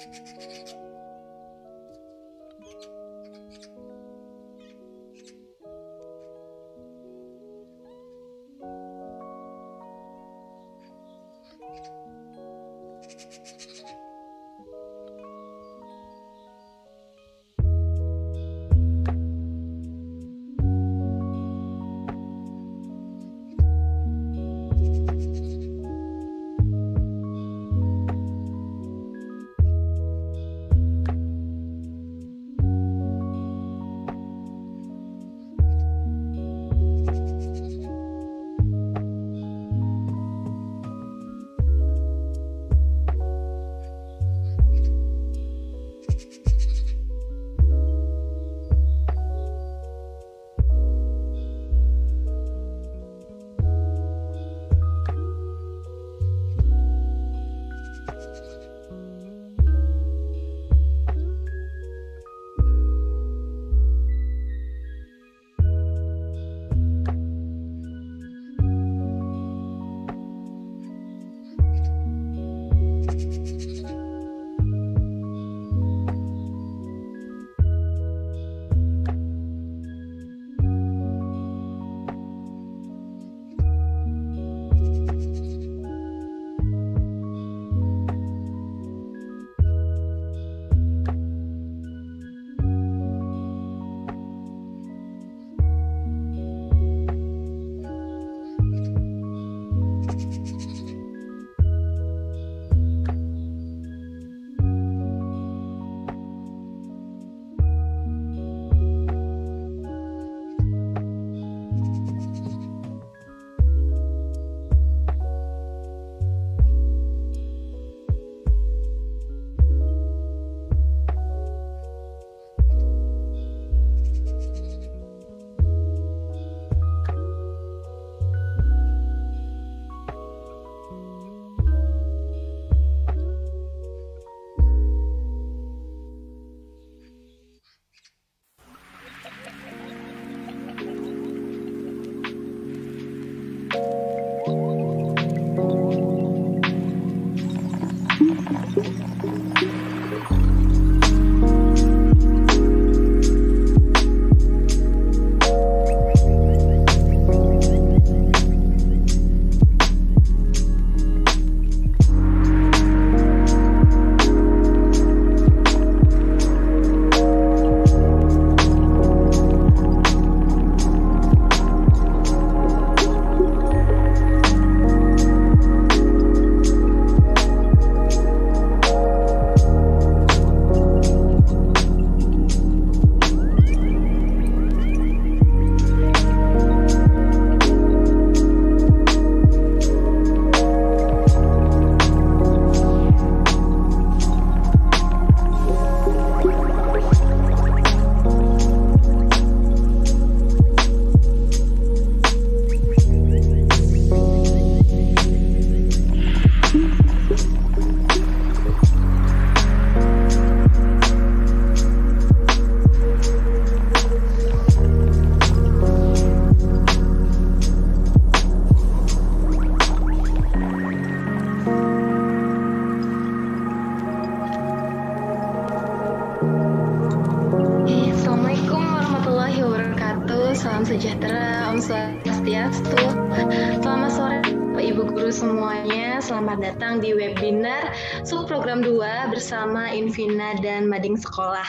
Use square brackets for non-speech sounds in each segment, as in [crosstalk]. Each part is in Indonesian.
Thank you. Gading Sekolah.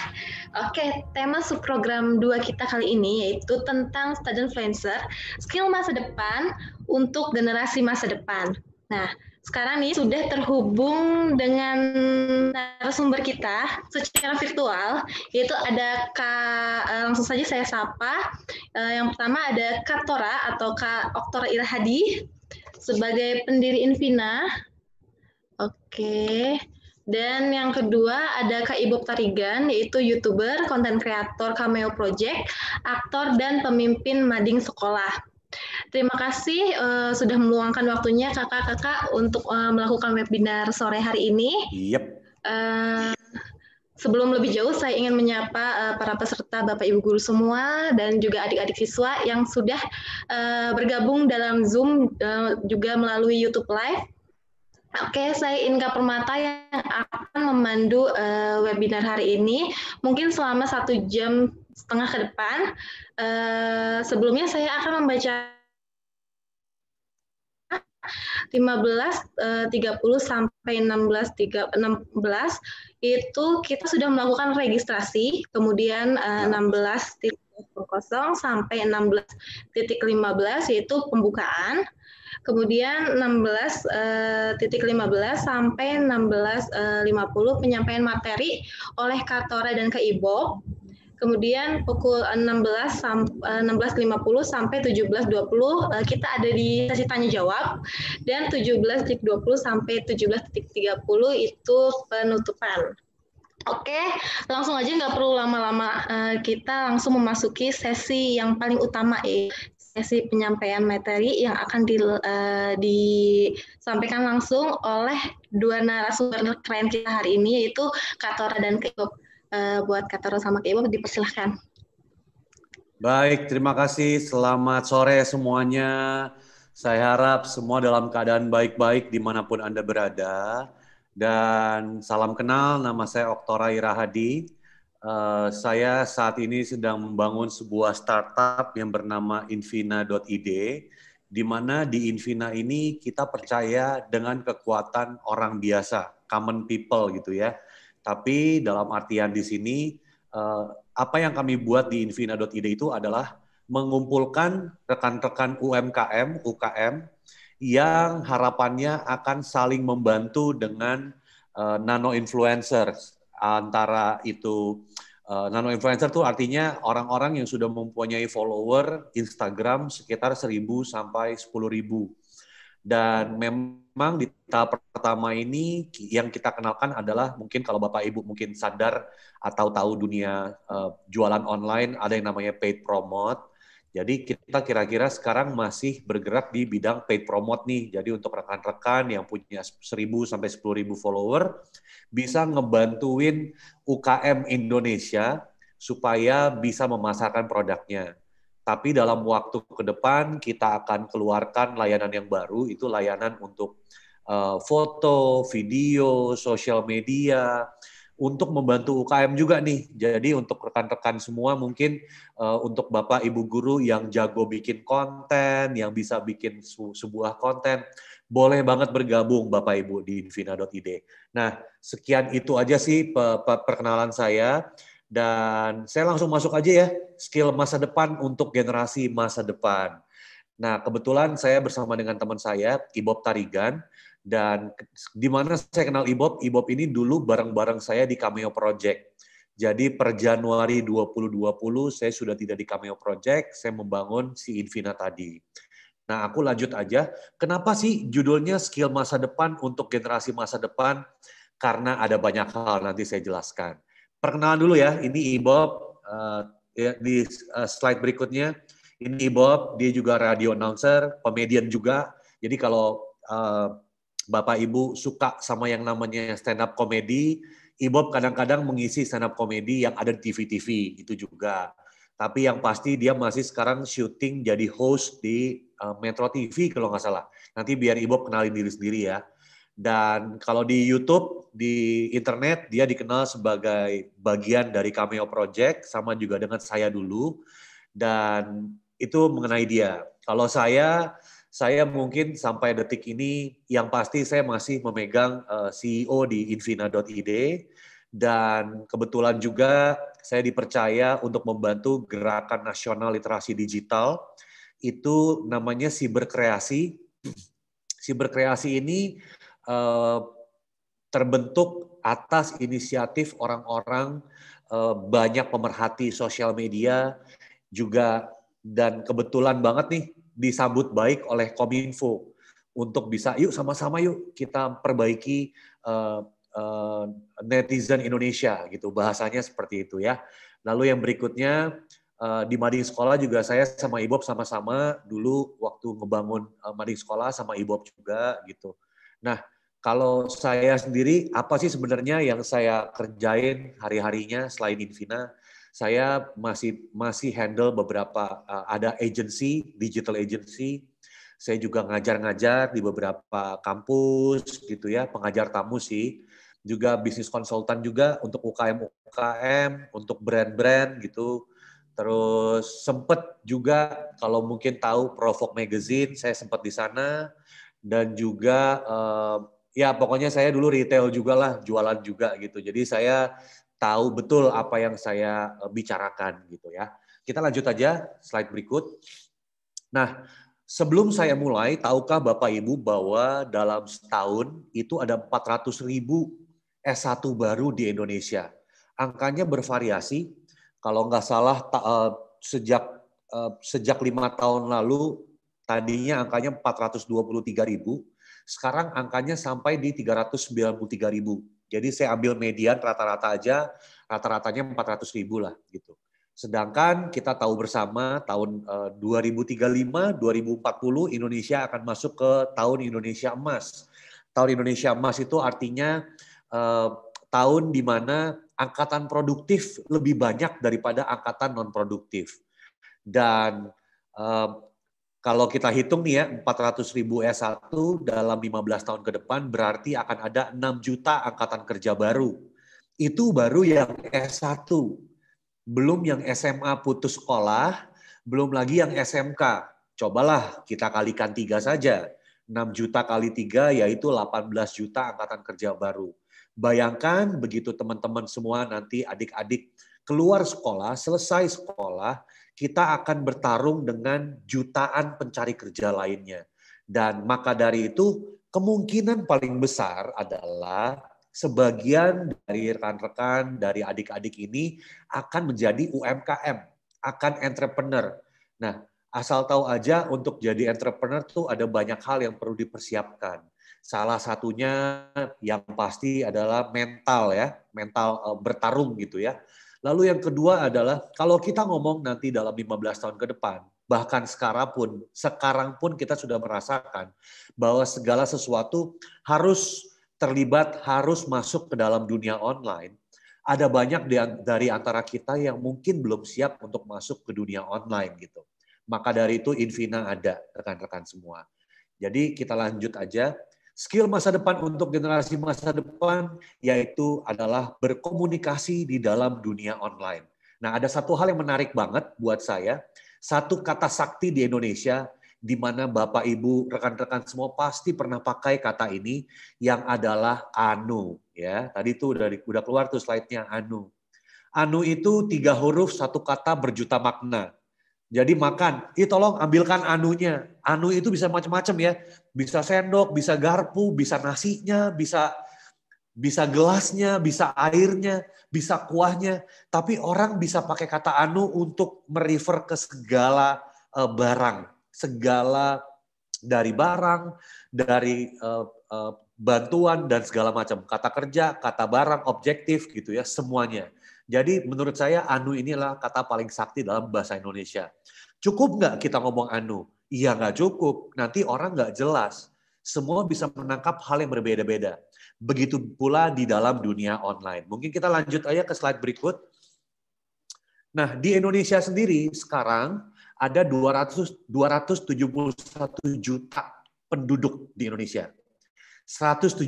Oke, tema subprogram 2 kita kali ini yaitu tentang student influencer, skill masa depan untuk generasi masa depan. Nah, sekarang nih sudah terhubung dengan narasumber kita secara virtual yaitu ada Kak eh, langsung saja saya sapa. Eh, yang pertama ada Kak Tora atau Kak Oktora Ilhadi sebagai pendiri Invina. Oke. Okay. Dan yang kedua ada Kak Ibu Tarigan, yaitu YouTuber, konten kreator Cameo Project, aktor, dan pemimpin mading sekolah. Terima kasih uh, sudah meluangkan waktunya kakak-kakak untuk uh, melakukan webinar sore hari ini. Yep. Uh, sebelum lebih jauh, saya ingin menyapa uh, para peserta Bapak Ibu guru semua dan juga adik-adik siswa yang sudah uh, bergabung dalam Zoom uh, juga melalui YouTube Live. Oke, saya Inka Permata yang akan memandu uh, webinar hari ini. Mungkin selama satu jam setengah ke depan. Uh, sebelumnya saya akan membaca 15.30 eh, uh, sampai 16.16 16, itu kita sudah melakukan registrasi, kemudian uh, 16.00 ya. sampai 16.15 yaitu pembukaan. Kemudian 16.15 eh, sampai 16.50 eh, penyampaian materi oleh Katora dan Keibo. Kemudian pukul 16 16.50 eh, sampai 17.20 kita ada di sesi tanya jawab dan 17.20 sampai 17.30 itu penutupan. Oke, langsung aja nggak perlu lama-lama kita langsung memasuki sesi yang paling utama ya, sesi penyampaian materi yang akan di, uh, disampaikan langsung oleh dua narasumber keren kita hari ini yaitu Katora dan Kebob. Uh, eh, buat Katora sama Kebob dipersilahkan. Baik, terima kasih. Selamat sore semuanya. Saya harap semua dalam keadaan baik-baik dimanapun Anda berada. Dan salam kenal, nama saya Oktora Irahadi Eh, saya saat ini sedang membangun sebuah startup yang bernama Infina.id, di mana di Infina ini kita percaya dengan kekuatan orang biasa, common people gitu ya. Tapi dalam artian di sini, uh, apa yang kami buat di Infina.id itu adalah mengumpulkan rekan-rekan UMKM, UKM, yang harapannya akan saling membantu dengan uh, nano influencers antara itu uh, eh, nano influencer tuh artinya orang-orang yang sudah mempunyai follower Instagram sekitar 1000 sampai 10000. Dan memang di tahap pertama ini yang kita kenalkan adalah mungkin kalau Bapak Ibu mungkin sadar atau tahu dunia uh, jualan online ada yang namanya paid promote jadi kita kira-kira sekarang masih bergerak di bidang paid promote nih. Jadi untuk rekan-rekan yang punya 1000 sampai 10000 follower bisa ngebantuin UKM Indonesia supaya bisa memasarkan produknya. Tapi dalam waktu ke depan kita akan keluarkan layanan yang baru itu layanan untuk eh, foto, video, sosial media, untuk membantu UKM juga nih. Jadi untuk rekan-rekan semua mungkin uh, untuk Bapak Ibu guru yang jago bikin konten, yang bisa bikin su sebuah konten, boleh banget bergabung Bapak Ibu di infina.id. Nah, sekian itu aja sih pe pe perkenalan saya dan saya langsung masuk aja ya skill masa depan untuk generasi masa depan. Nah, kebetulan saya bersama dengan teman saya, Ibob Tarigan. Dan di mana saya kenal Ibob? Ibob ini dulu bareng-bareng saya di Cameo Project. Jadi per Januari 2020 saya sudah tidak di Cameo Project, saya membangun si Infina tadi. Nah, aku lanjut aja. Kenapa sih judulnya skill masa depan untuk generasi masa depan? Karena ada banyak hal nanti saya jelaskan. Perkenalan dulu ya, ini Ibob uh, eh, ya, di eh, slide berikutnya. Ini Ibob, dia juga radio announcer, pemedian juga. Jadi kalau uh, Bapak Ibu suka sama yang namanya stand up komedi, Ibob kadang-kadang mengisi stand up komedi yang ada di TV-TV itu juga. Tapi yang pasti dia masih sekarang syuting jadi host di eh, Metro TV kalau nggak salah. Nanti biar Ibob kenalin diri sendiri ya. Dan kalau di YouTube, di internet, dia dikenal sebagai bagian dari Cameo Project, sama juga dengan saya dulu. Dan itu mengenai dia. Kalau saya, saya mungkin sampai detik ini yang pasti saya masih memegang eh, CEO di Infina.id dan kebetulan juga saya dipercaya untuk membantu gerakan nasional literasi digital itu namanya siberkreasi. Siberkreasi ini eh, terbentuk atas inisiatif orang-orang eh, banyak pemerhati sosial media juga dan kebetulan banget nih disambut baik oleh Kominfo untuk bisa yuk sama-sama yuk kita perbaiki uh, uh, netizen Indonesia gitu bahasanya seperti itu ya. Lalu yang berikutnya uh, di mading sekolah juga saya sama Ibob sama-sama dulu waktu ngebangun uh, mading sekolah sama Ibob juga gitu. Nah kalau saya sendiri apa sih sebenarnya yang saya kerjain hari-harinya selain infina saya masih masih handle beberapa uh, ada agency, digital agency. Saya juga ngajar-ngajar di beberapa kampus gitu ya, pengajar tamu sih. Juga bisnis konsultan juga untuk UKM-UKM, untuk brand-brand gitu. Terus sempet juga kalau mungkin tahu Provok Magazine, saya sempat di sana dan juga uh, ya pokoknya saya dulu retail juga lah jualan juga gitu jadi saya tahu betul apa yang saya eh, bicarakan gitu ya. Kita lanjut aja slide berikut. Nah, sebelum saya mulai, tahukah Bapak Ibu bahwa dalam setahun itu ada ratus ribu S1 baru di Indonesia. Angkanya bervariasi. Kalau nggak salah eh, sejak eh, sejak lima tahun lalu tadinya angkanya 423 ribu, sekarang angkanya sampai di 393 ribu jadi saya ambil median rata-rata aja, rata-ratanya 400 ribu lah gitu. Sedangkan kita tahu bersama tahun 2035, eh, 2040 Indonesia akan masuk ke tahun Indonesia emas. Tahun Indonesia emas itu artinya eh, tahun di mana angkatan produktif lebih banyak daripada angkatan non produktif. Dan eh, kalau kita hitung nih ya 400 ribu S1 dalam 15 tahun ke depan berarti akan ada 6 juta angkatan kerja baru. Itu baru yang S1. Belum yang SMA putus sekolah, belum lagi yang SMK. Cobalah kita kalikan tiga saja. 6 juta kali tiga yaitu 18 juta angkatan kerja baru. Bayangkan begitu teman-teman semua nanti adik-adik keluar sekolah, selesai sekolah, kita akan bertarung dengan jutaan pencari kerja lainnya. Dan maka dari itu, kemungkinan paling besar adalah sebagian dari rekan-rekan, dari adik-adik ini akan menjadi UMKM, akan entrepreneur. Nah, asal tahu aja untuk jadi entrepreneur tuh ada banyak hal yang perlu dipersiapkan. Salah satunya yang pasti adalah mental ya, mental eh, bertarung gitu ya Lalu yang kedua adalah kalau kita ngomong nanti dalam 15 tahun ke depan, bahkan sekarang pun, sekarang pun kita sudah merasakan bahwa segala sesuatu harus terlibat, harus masuk ke dalam dunia online. Ada banyak dari antara kita yang mungkin belum siap untuk masuk ke dunia online gitu. Maka dari itu Infina ada rekan-rekan semua. Jadi kita lanjut aja Skill masa depan untuk generasi masa depan yaitu adalah berkomunikasi di dalam dunia online. Nah, ada satu hal yang menarik banget buat saya, satu kata sakti di Indonesia di mana Bapak Ibu rekan-rekan semua pasti pernah pakai kata ini yang adalah anu ya. Tadi itu udah udah keluar tuh slide-nya anu. Anu itu tiga huruf satu kata berjuta makna. Jadi makan, ih tolong ambilkan anunya. Anu itu bisa macam-macam ya bisa sendok, bisa garpu, bisa nasinya, bisa bisa gelasnya, bisa airnya, bisa kuahnya, tapi orang bisa pakai kata anu untuk merefer ke segala uh, barang, segala dari barang, dari uh, uh, bantuan dan segala macam, kata kerja, kata barang, objektif gitu ya, semuanya. Jadi menurut saya anu inilah kata paling sakti dalam bahasa Indonesia. Cukup nggak kita ngomong anu? Iya nggak cukup. Nanti orang nggak jelas. Semua bisa menangkap hal yang berbeda-beda. Begitu pula di dalam dunia online. Mungkin kita lanjut aja ke slide berikut. Nah, di Indonesia sendiri sekarang ada 200, 271 juta penduduk di Indonesia. 175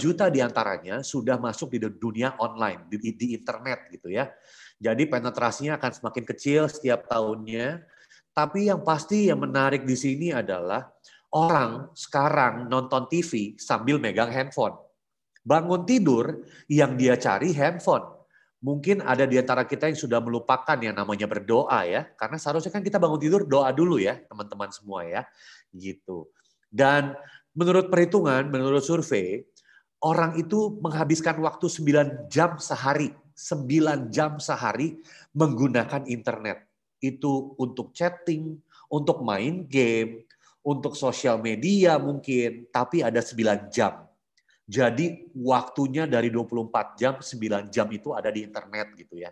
juta diantaranya sudah masuk di dunia online, di, di internet gitu ya. Jadi penetrasinya akan semakin kecil setiap tahunnya. Tapi yang pasti yang menarik di sini adalah orang sekarang nonton TV sambil megang handphone. Bangun tidur yang dia cari handphone. Mungkin ada di antara kita yang sudah melupakan yang namanya berdoa ya. Karena seharusnya kan kita bangun tidur doa dulu ya teman-teman semua ya. Gitu. Dan menurut perhitungan, menurut survei, orang itu menghabiskan waktu 9 jam sehari, 9 jam sehari menggunakan internet itu untuk chatting, untuk main game, untuk sosial media mungkin, tapi ada 9 jam. Jadi waktunya dari 24 jam, 9 jam itu ada di internet gitu ya.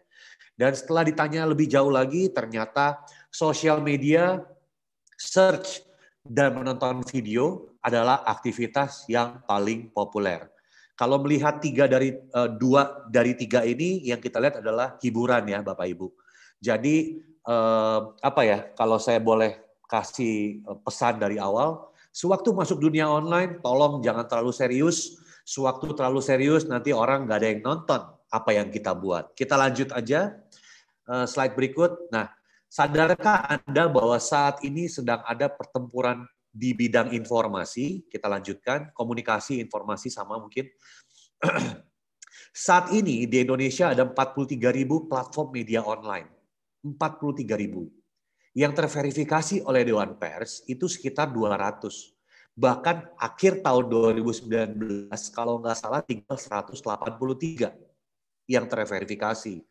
Dan setelah ditanya lebih jauh lagi, ternyata sosial media, search, dan menonton video adalah aktivitas yang paling populer. Kalau melihat tiga dari eh, dua dari tiga ini, yang kita lihat adalah hiburan ya, Bapak Ibu. Jadi eh, apa ya kalau saya boleh kasih eh, pesan dari awal, sewaktu masuk dunia online tolong jangan terlalu serius, sewaktu terlalu serius nanti orang nggak ada yang nonton apa yang kita buat. Kita lanjut aja eh, slide berikut. Nah, sadarkah Anda bahwa saat ini sedang ada pertempuran di bidang informasi? Kita lanjutkan komunikasi informasi sama mungkin. [clears throat] Saat ini di Indonesia ada 43.000 platform media online 43 ribu. Yang terverifikasi oleh Dewan Pers itu sekitar 200. Bahkan akhir tahun 2019 kalau nggak salah tinggal 183 yang terverifikasi.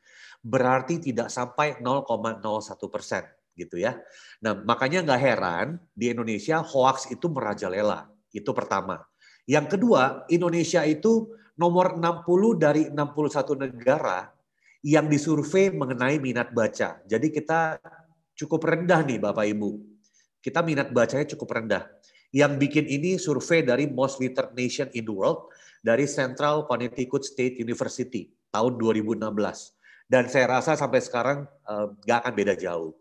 Berarti tidak sampai 0,01 persen gitu ya. Nah makanya nggak heran di Indonesia hoax itu merajalela. Itu pertama. Yang kedua, Indonesia itu nomor 60 dari 61 negara yang disurvei mengenai minat baca. Jadi kita cukup rendah nih Bapak Ibu. Kita minat bacanya cukup rendah. Yang bikin ini survei dari Most Literate Nation in the World dari Central Connecticut State University tahun 2016. Dan saya rasa sampai sekarang eh, nggak uh, akan beda jauh.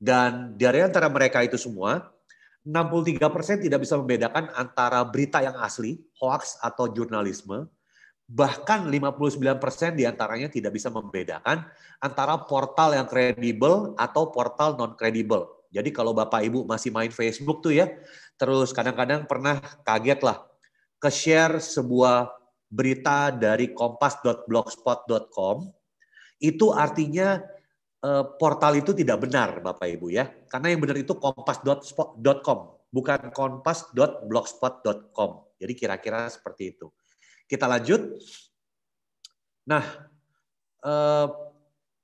Dan dari antara mereka itu semua, 63% tidak bisa membedakan antara berita yang asli, hoax atau jurnalisme, bahkan 59% diantaranya tidak bisa membedakan antara portal yang kredibel atau portal non-kredibel. Jadi kalau Bapak Ibu masih main Facebook tuh ya, terus kadang-kadang pernah kaget lah ke-share sebuah berita dari kompas.blogspot.com, itu artinya eh, portal itu tidak benar Bapak Ibu ya. Karena yang benar itu kompas.blogspot.com, bukan kompas.blogspot.com. Jadi kira-kira seperti itu. Kita lanjut. Nah, eh,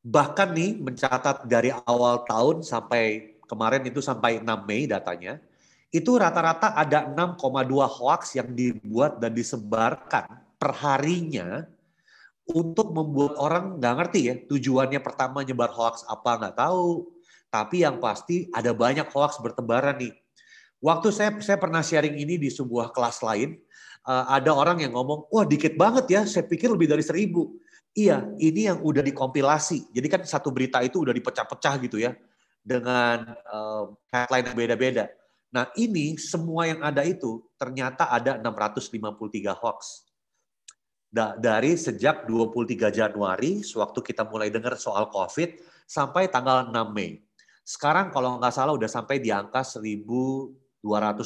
bahkan nih mencatat dari awal tahun sampai kemarin itu sampai 6 Mei datanya, itu rata-rata ada 6,2 hoax yang dibuat dan disebarkan perharinya untuk membuat orang nggak ngerti ya tujuannya pertama nyebar hoax apa nggak tahu. Tapi yang pasti ada banyak hoax bertebaran nih. Waktu saya saya pernah sharing ini di sebuah kelas lain, uh, ada orang yang ngomong, wah dikit banget ya, saya pikir lebih dari seribu. Iya, ini yang udah dikompilasi. Jadi kan satu berita itu udah dipecah-pecah gitu ya, dengan uh, headline yang beda-beda. Nah ini semua yang ada itu ternyata ada 653 hoax. Da dari sejak 23 Januari, sewaktu kita mulai dengar soal COVID, sampai tanggal 6 Mei. Sekarang kalau nggak salah udah sampai di angka 1.200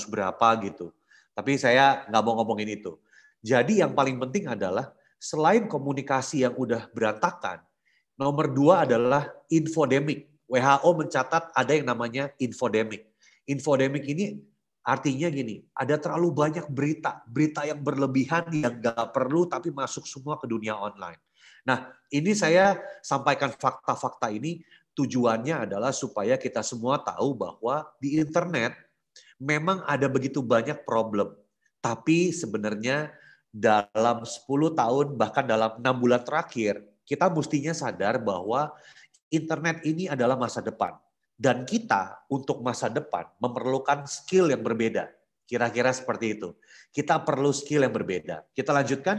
berapa gitu. Tapi saya nggak mau ngomongin itu. Jadi yang paling penting adalah selain komunikasi yang udah berantakan, nomor dua adalah infodemic. WHO mencatat ada yang namanya infodemic. Infodemic ini artinya gini, ada terlalu banyak berita, berita yang berlebihan yang nggak perlu tapi masuk semua ke dunia online. Nah, ini saya sampaikan fakta-fakta ini tujuannya adalah supaya kita semua tahu bahwa di internet memang ada begitu banyak problem. Tapi sebenarnya dalam 10 tahun bahkan dalam enam bulan terakhir kita mestinya sadar bahwa internet ini adalah masa depan dan kita untuk masa depan memerlukan skill yang berbeda. Kira-kira seperti itu. Kita perlu skill yang berbeda. Kita lanjutkan.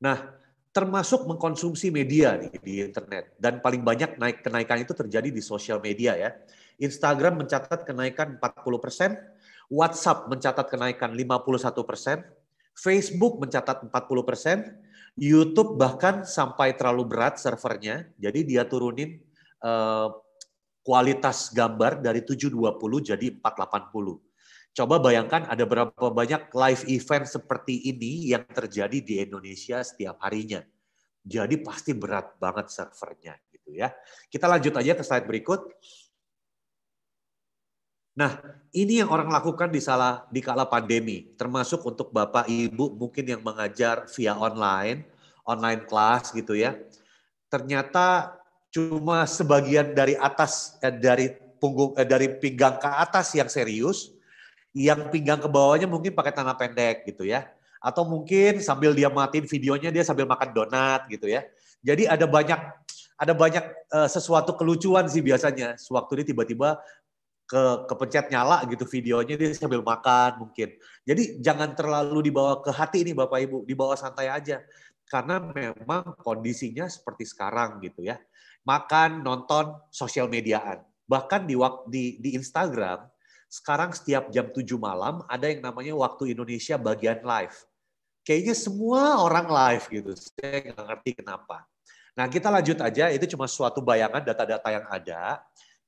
Nah, termasuk mengkonsumsi media di, di internet dan paling banyak naik kenaikan itu terjadi di sosial media ya. Instagram mencatat kenaikan 40%, persen, WhatsApp mencatat kenaikan 51%, persen, Facebook mencatat 40%, persen, YouTube bahkan sampai terlalu berat servernya, jadi dia turunin uh, kualitas gambar dari 720 jadi 480. Coba bayangkan ada berapa banyak live event seperti ini yang terjadi di Indonesia setiap harinya. Jadi pasti berat banget servernya gitu ya. Kita lanjut aja ke slide berikut. Nah, ini yang orang lakukan di salah di kala pandemi, termasuk untuk Bapak Ibu mungkin yang mengajar via online, online class gitu ya. Ternyata cuma sebagian dari atas eh, dari punggung eh, dari pinggang ke atas yang serius, yang pinggang ke bawahnya mungkin pakai tanah pendek gitu ya. Atau mungkin sambil dia matiin videonya dia sambil makan donat gitu ya. Jadi ada banyak ada banyak eh, sesuatu kelucuan sih biasanya. Sewaktu ini tiba-tiba ke kepencet nyala gitu videonya dia sambil makan mungkin. Jadi jangan terlalu dibawa ke hati ini Bapak Ibu, dibawa santai aja. Karena memang kondisinya seperti sekarang gitu ya. Makan, nonton, sosial mediaan. Bahkan di di, di Instagram sekarang setiap jam 7 malam ada yang namanya waktu Indonesia bagian live. Kayaknya semua orang live gitu. Saya nggak ngerti kenapa. Nah kita lanjut aja, itu cuma suatu bayangan data-data yang ada.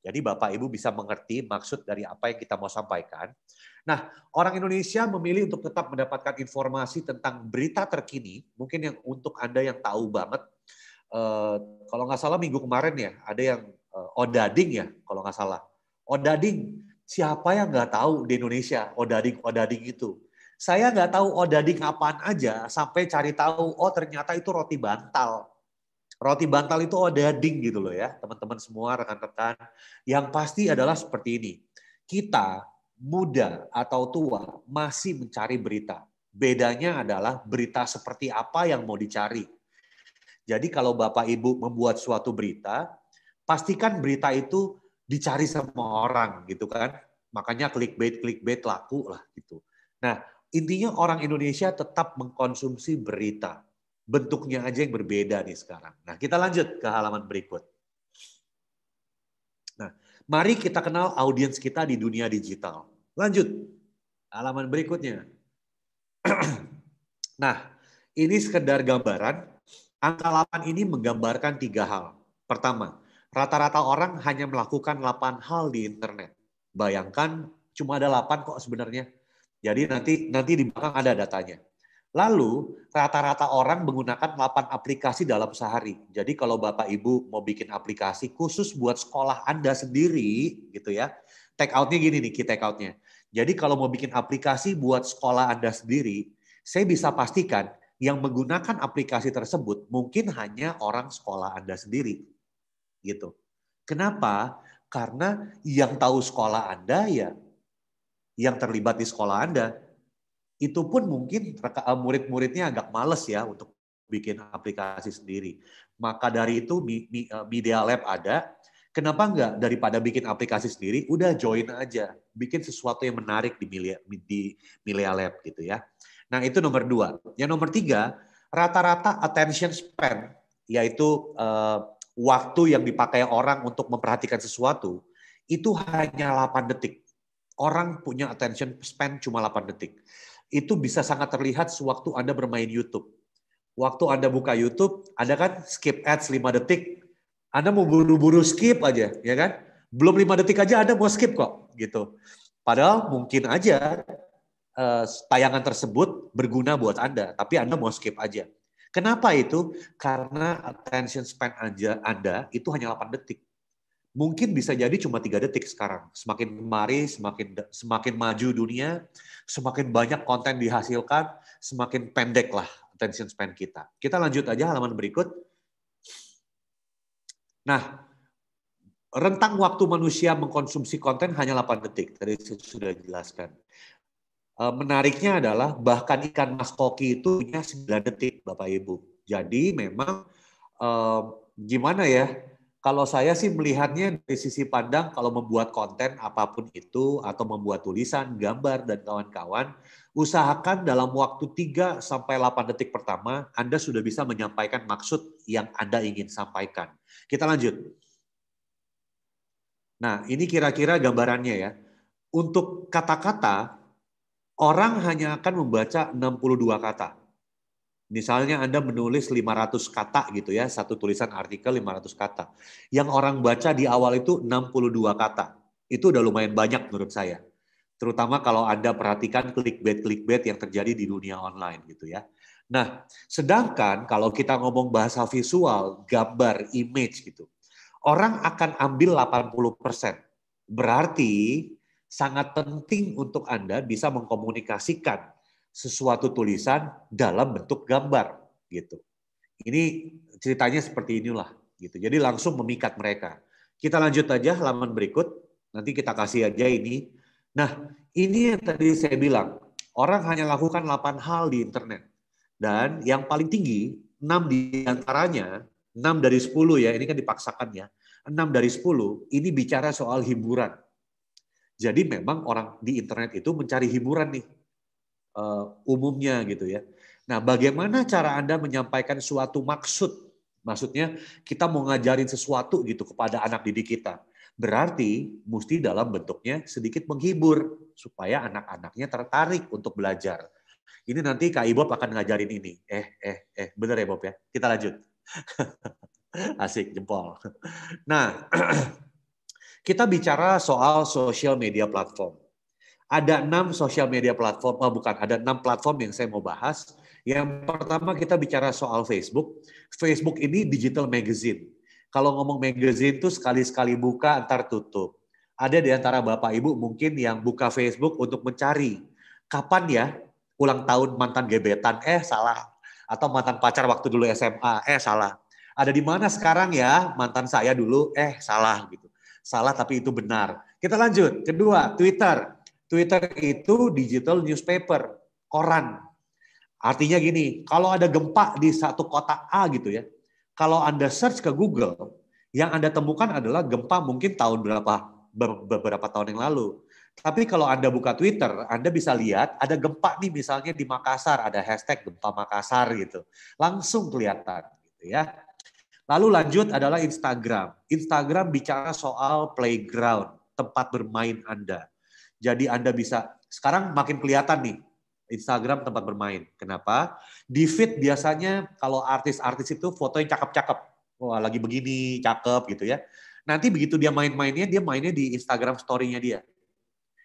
Jadi Bapak Ibu bisa mengerti maksud dari apa yang kita mau sampaikan. Nah, orang Indonesia memilih untuk tetap mendapatkan informasi tentang berita terkini. Mungkin yang untuk Anda yang tahu banget, eh, kalau nggak salah minggu kemarin ya, ada yang eh, Odading ya, kalau nggak salah. Odading, siapa yang nggak tahu di Indonesia Odading, Odading itu? Saya nggak tahu Odading apaan aja, sampai cari tahu, oh ternyata itu roti bantal Roti bantal itu ada odading gitu loh ya, teman-teman semua, rekan-rekan. Yang pasti adalah seperti ini. Kita muda atau tua masih mencari berita. Bedanya adalah berita seperti apa yang mau dicari. Jadi kalau Bapak Ibu membuat suatu berita, pastikan berita itu dicari sama orang gitu kan. Makanya clickbait clickbait laku lah gitu. Nah, intinya orang Indonesia tetap mengkonsumsi berita bentuknya aja yang berbeda nih sekarang. Nah, kita lanjut ke halaman berikut. Nah, mari kita kenal audiens kita di dunia digital. Lanjut. Halaman berikutnya. [clears throat] nah, ini sekedar gambaran. Angka 8 ini menggambarkan tiga hal. Pertama, rata-rata orang hanya melakukan 8 hal di internet. Bayangkan cuma ada 8 kok sebenarnya. Jadi nanti nanti di belakang ada datanya. Lalu rata-rata orang menggunakan 8 aplikasi dalam sehari. Jadi kalau Bapak Ibu mau bikin aplikasi khusus buat sekolah Anda sendiri gitu ya. Take out-nya gini nih, key take out-nya. Jadi kalau mau bikin aplikasi buat sekolah Anda sendiri, saya bisa pastikan yang menggunakan aplikasi tersebut mungkin hanya orang sekolah Anda sendiri. Gitu. Kenapa? Karena yang tahu sekolah Anda ya yang terlibat di sekolah Anda itu pun mungkin eh, murid-muridnya agak males ya untuk bikin aplikasi sendiri. Maka dari itu eh, Media Lab ada. Kenapa enggak daripada bikin aplikasi sendiri, udah join aja, bikin sesuatu yang menarik di Media, di Media Lab gitu ya. Nah itu nomor dua. Yang nomor tiga, rata-rata attention span, yaitu uh, waktu yang dipakai orang untuk memperhatikan sesuatu, itu hanya 8 detik. Orang punya attention span cuma 8 detik itu bisa sangat terlihat sewaktu Anda bermain YouTube. Waktu Anda buka YouTube, Anda kan skip ads 5 detik. Anda mau buru-buru skip aja, ya kan? Belum 5 detik aja Anda mau skip kok, gitu. Padahal mungkin aja uh, tayangan tersebut berguna buat Anda, tapi Anda mau skip aja. Kenapa itu? Karena attention span aja Anda itu hanya 8 detik mungkin bisa jadi cuma tiga detik sekarang. Semakin kemari, semakin semakin maju dunia, semakin banyak konten dihasilkan, semakin pendeklah lah attention span kita. Kita lanjut aja halaman berikut. Nah, rentang waktu manusia mengkonsumsi konten hanya 8 detik. Tadi sudah jelaskan. E, menariknya adalah bahkan ikan mas koki itu punya 9 detik Bapak Ibu. Jadi memang eh, gimana ya kalau saya sih melihatnya di sisi pandang kalau membuat konten apapun itu atau membuat tulisan, gambar dan kawan-kawan, usahakan dalam waktu 3 sampai 8 detik pertama Anda sudah bisa menyampaikan maksud yang Anda ingin sampaikan. Kita lanjut. Nah, ini kira-kira gambarannya ya. Untuk kata-kata orang hanya akan membaca 62 kata. Misalnya Anda menulis 500 kata gitu ya, satu tulisan artikel 500 kata. Yang orang baca di awal itu 62 kata. Itu udah lumayan banyak menurut saya. Terutama kalau Anda perhatikan clickbait-clickbait yang terjadi di dunia online gitu ya. Nah, sedangkan kalau kita ngomong bahasa visual, gambar, image gitu, orang akan ambil 80%. Berarti sangat penting untuk Anda bisa mengkomunikasikan sesuatu tulisan dalam bentuk gambar gitu. Ini ceritanya seperti inilah gitu. Jadi langsung memikat mereka. Kita lanjut aja halaman berikut. Nanti kita kasih aja ini. Nah, ini yang tadi saya bilang, orang hanya lakukan 8 hal di internet. Dan yang paling tinggi 6 di antaranya, 6 dari 10 ya, ini kan dipaksakan ya. 6 dari 10 ini bicara soal hiburan. Jadi memang orang di internet itu mencari hiburan nih uh, umumnya gitu ya. Nah, bagaimana cara Anda menyampaikan suatu maksud? Maksudnya kita mau ngajarin sesuatu gitu kepada anak didik kita. Berarti mesti dalam bentuknya sedikit menghibur supaya anak-anaknya tertarik untuk belajar. Ini nanti Kak Ibob akan ngajarin ini. Eh, eh, eh, bener ya Bob ya? Kita lanjut. [laughs] Asik, jempol. Nah, [clears throat] kita bicara soal social media platform. Ada enam sosial media platform, oh bukan, ada enam platform yang saya mau bahas. Yang pertama kita bicara soal Facebook. Facebook ini digital magazine. Kalau ngomong magazine itu sekali-sekali buka, ntar tutup. Ada di antara Bapak Ibu mungkin yang buka Facebook untuk mencari kapan ya ulang tahun mantan gebetan, eh salah. Atau mantan pacar waktu dulu SMA, eh salah ada di mana sekarang ya mantan saya dulu eh salah gitu salah tapi itu benar kita lanjut kedua Twitter Twitter itu digital newspaper, koran. Artinya gini, kalau ada gempa di satu kota A gitu ya, kalau Anda search ke Google, yang Anda temukan adalah gempa mungkin tahun berapa beberapa tahun yang lalu. Tapi kalau Anda buka Twitter, Anda bisa lihat ada gempa nih misalnya di Makassar, ada hashtag gempa Makassar gitu. Langsung kelihatan gitu ya. Lalu lanjut adalah Instagram. Instagram bicara soal playground, tempat bermain Anda. Jadi Anda bisa sekarang makin kelihatan nih Instagram tempat bermain. Kenapa? Di feed biasanya kalau artis-artis itu fotonya cakep-cakep. Wah, lagi begini, cakep gitu ya. Nanti begitu dia main-mainnya, dia mainnya di Instagram story-nya dia.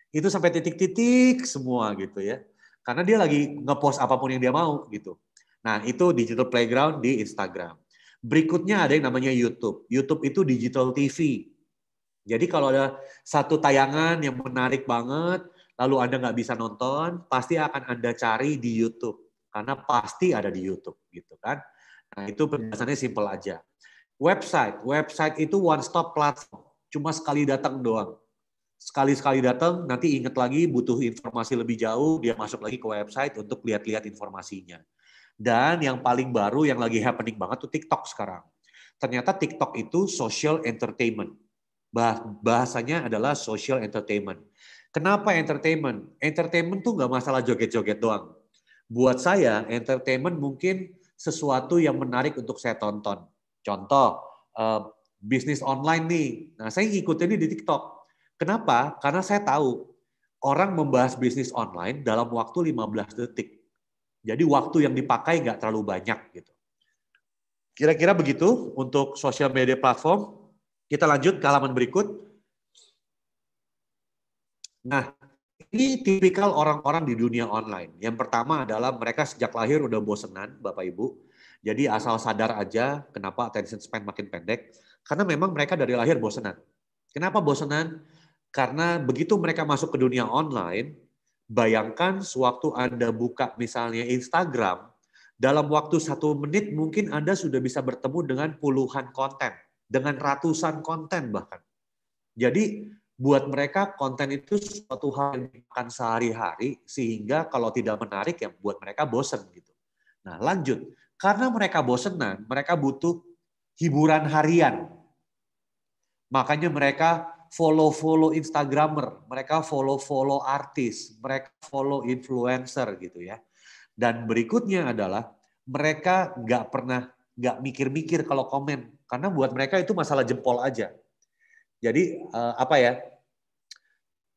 Itu sampai titik-titik semua gitu ya. Karena dia lagi nge ngepost apapun yang dia mau gitu. Nah, itu digital playground di Instagram. Berikutnya ada yang namanya YouTube. YouTube itu digital TV. Jadi kalau ada satu tayangan yang menarik banget, lalu Anda nggak bisa nonton, pasti akan Anda cari di YouTube. Karena pasti ada di YouTube, gitu kan. Nah, itu penjelasannya simple aja. Website. Website itu one-stop platform. Cuma sekali datang doang. Sekali-sekali datang, nanti inget lagi butuh informasi lebih jauh, dia masuk lagi ke website untuk lihat-lihat informasinya. Dan yang paling baru, yang lagi happening banget tuh TikTok sekarang. Ternyata TikTok itu social entertainment bahasanya adalah social entertainment. Kenapa entertainment? Entertainment tuh nggak masalah joget-joget doang. Buat saya, entertainment mungkin sesuatu yang menarik untuk saya tonton. Contoh, uh, bisnis online nih. Nah, saya ngikutin ini di TikTok. Kenapa? Karena saya tahu orang membahas bisnis online dalam waktu 15 detik. Jadi waktu yang dipakai nggak terlalu banyak gitu. Kira-kira begitu untuk social media platform. Kita lanjut ke halaman berikut. Nah, ini tipikal orang-orang di dunia online. Yang pertama adalah mereka sejak lahir udah bosenan, Bapak Ibu. Jadi asal sadar aja kenapa attention span makin pendek. Karena memang mereka dari lahir bosenan. Kenapa bosenan? Karena begitu mereka masuk ke dunia online, bayangkan sewaktu Anda buka misalnya Instagram, dalam waktu satu menit mungkin Anda sudah bisa bertemu dengan puluhan konten dengan ratusan konten bahkan. Jadi buat mereka konten itu suatu hal yang dimakan sehari-hari sehingga kalau tidak menarik ya buat mereka bosen gitu. Nah lanjut, karena mereka bosenan, mereka butuh hiburan harian. Makanya mereka follow-follow Instagramer, mereka follow-follow artis, mereka follow influencer gitu ya. Dan berikutnya adalah mereka nggak pernah nggak mikir-mikir kalau komen karena buat mereka itu masalah jempol aja. Jadi uh, apa ya?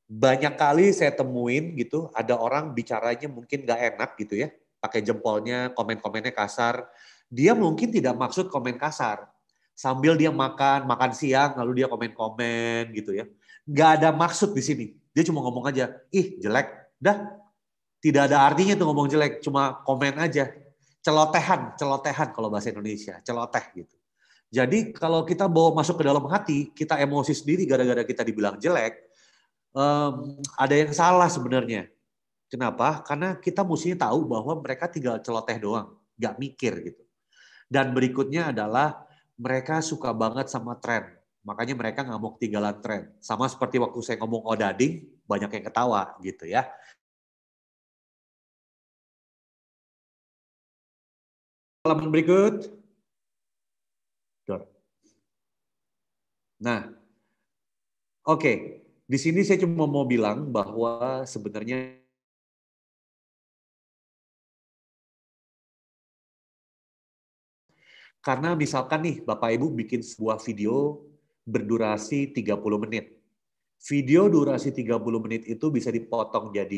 Banyak kali saya temuin gitu, ada orang bicaranya mungkin nggak enak gitu ya, pakai jempolnya, komen-komennya kasar. Dia mungkin tidak maksud komen kasar, sambil dia makan, makan siang, lalu dia komen-komen gitu ya. Nggak ada maksud di sini. Dia cuma ngomong aja, ih jelek, dah. Tidak ada artinya tuh ngomong jelek, cuma komen aja. Celotehan, celotehan kalau bahasa Indonesia, celoteh gitu. Jadi kalau kita bawa masuk ke dalam hati, kita emosi sendiri gara-gara kita dibilang jelek, um, ada yang salah sebenarnya. Kenapa? Karena kita mestinya tahu bahwa mereka tinggal celoteh doang, nggak mikir gitu. Dan berikutnya adalah mereka suka banget sama tren. Makanya mereka nggak mau ketinggalan tren. Sama seperti waktu saya ngomong odading, oh banyak yang ketawa gitu ya. Halaman berikut. Nah, oke, okay. di sini saya cuma mau bilang bahwa sebenarnya karena misalkan nih Bapak Ibu bikin sebuah video berdurasi 30 menit. Video durasi 30 menit itu bisa dipotong jadi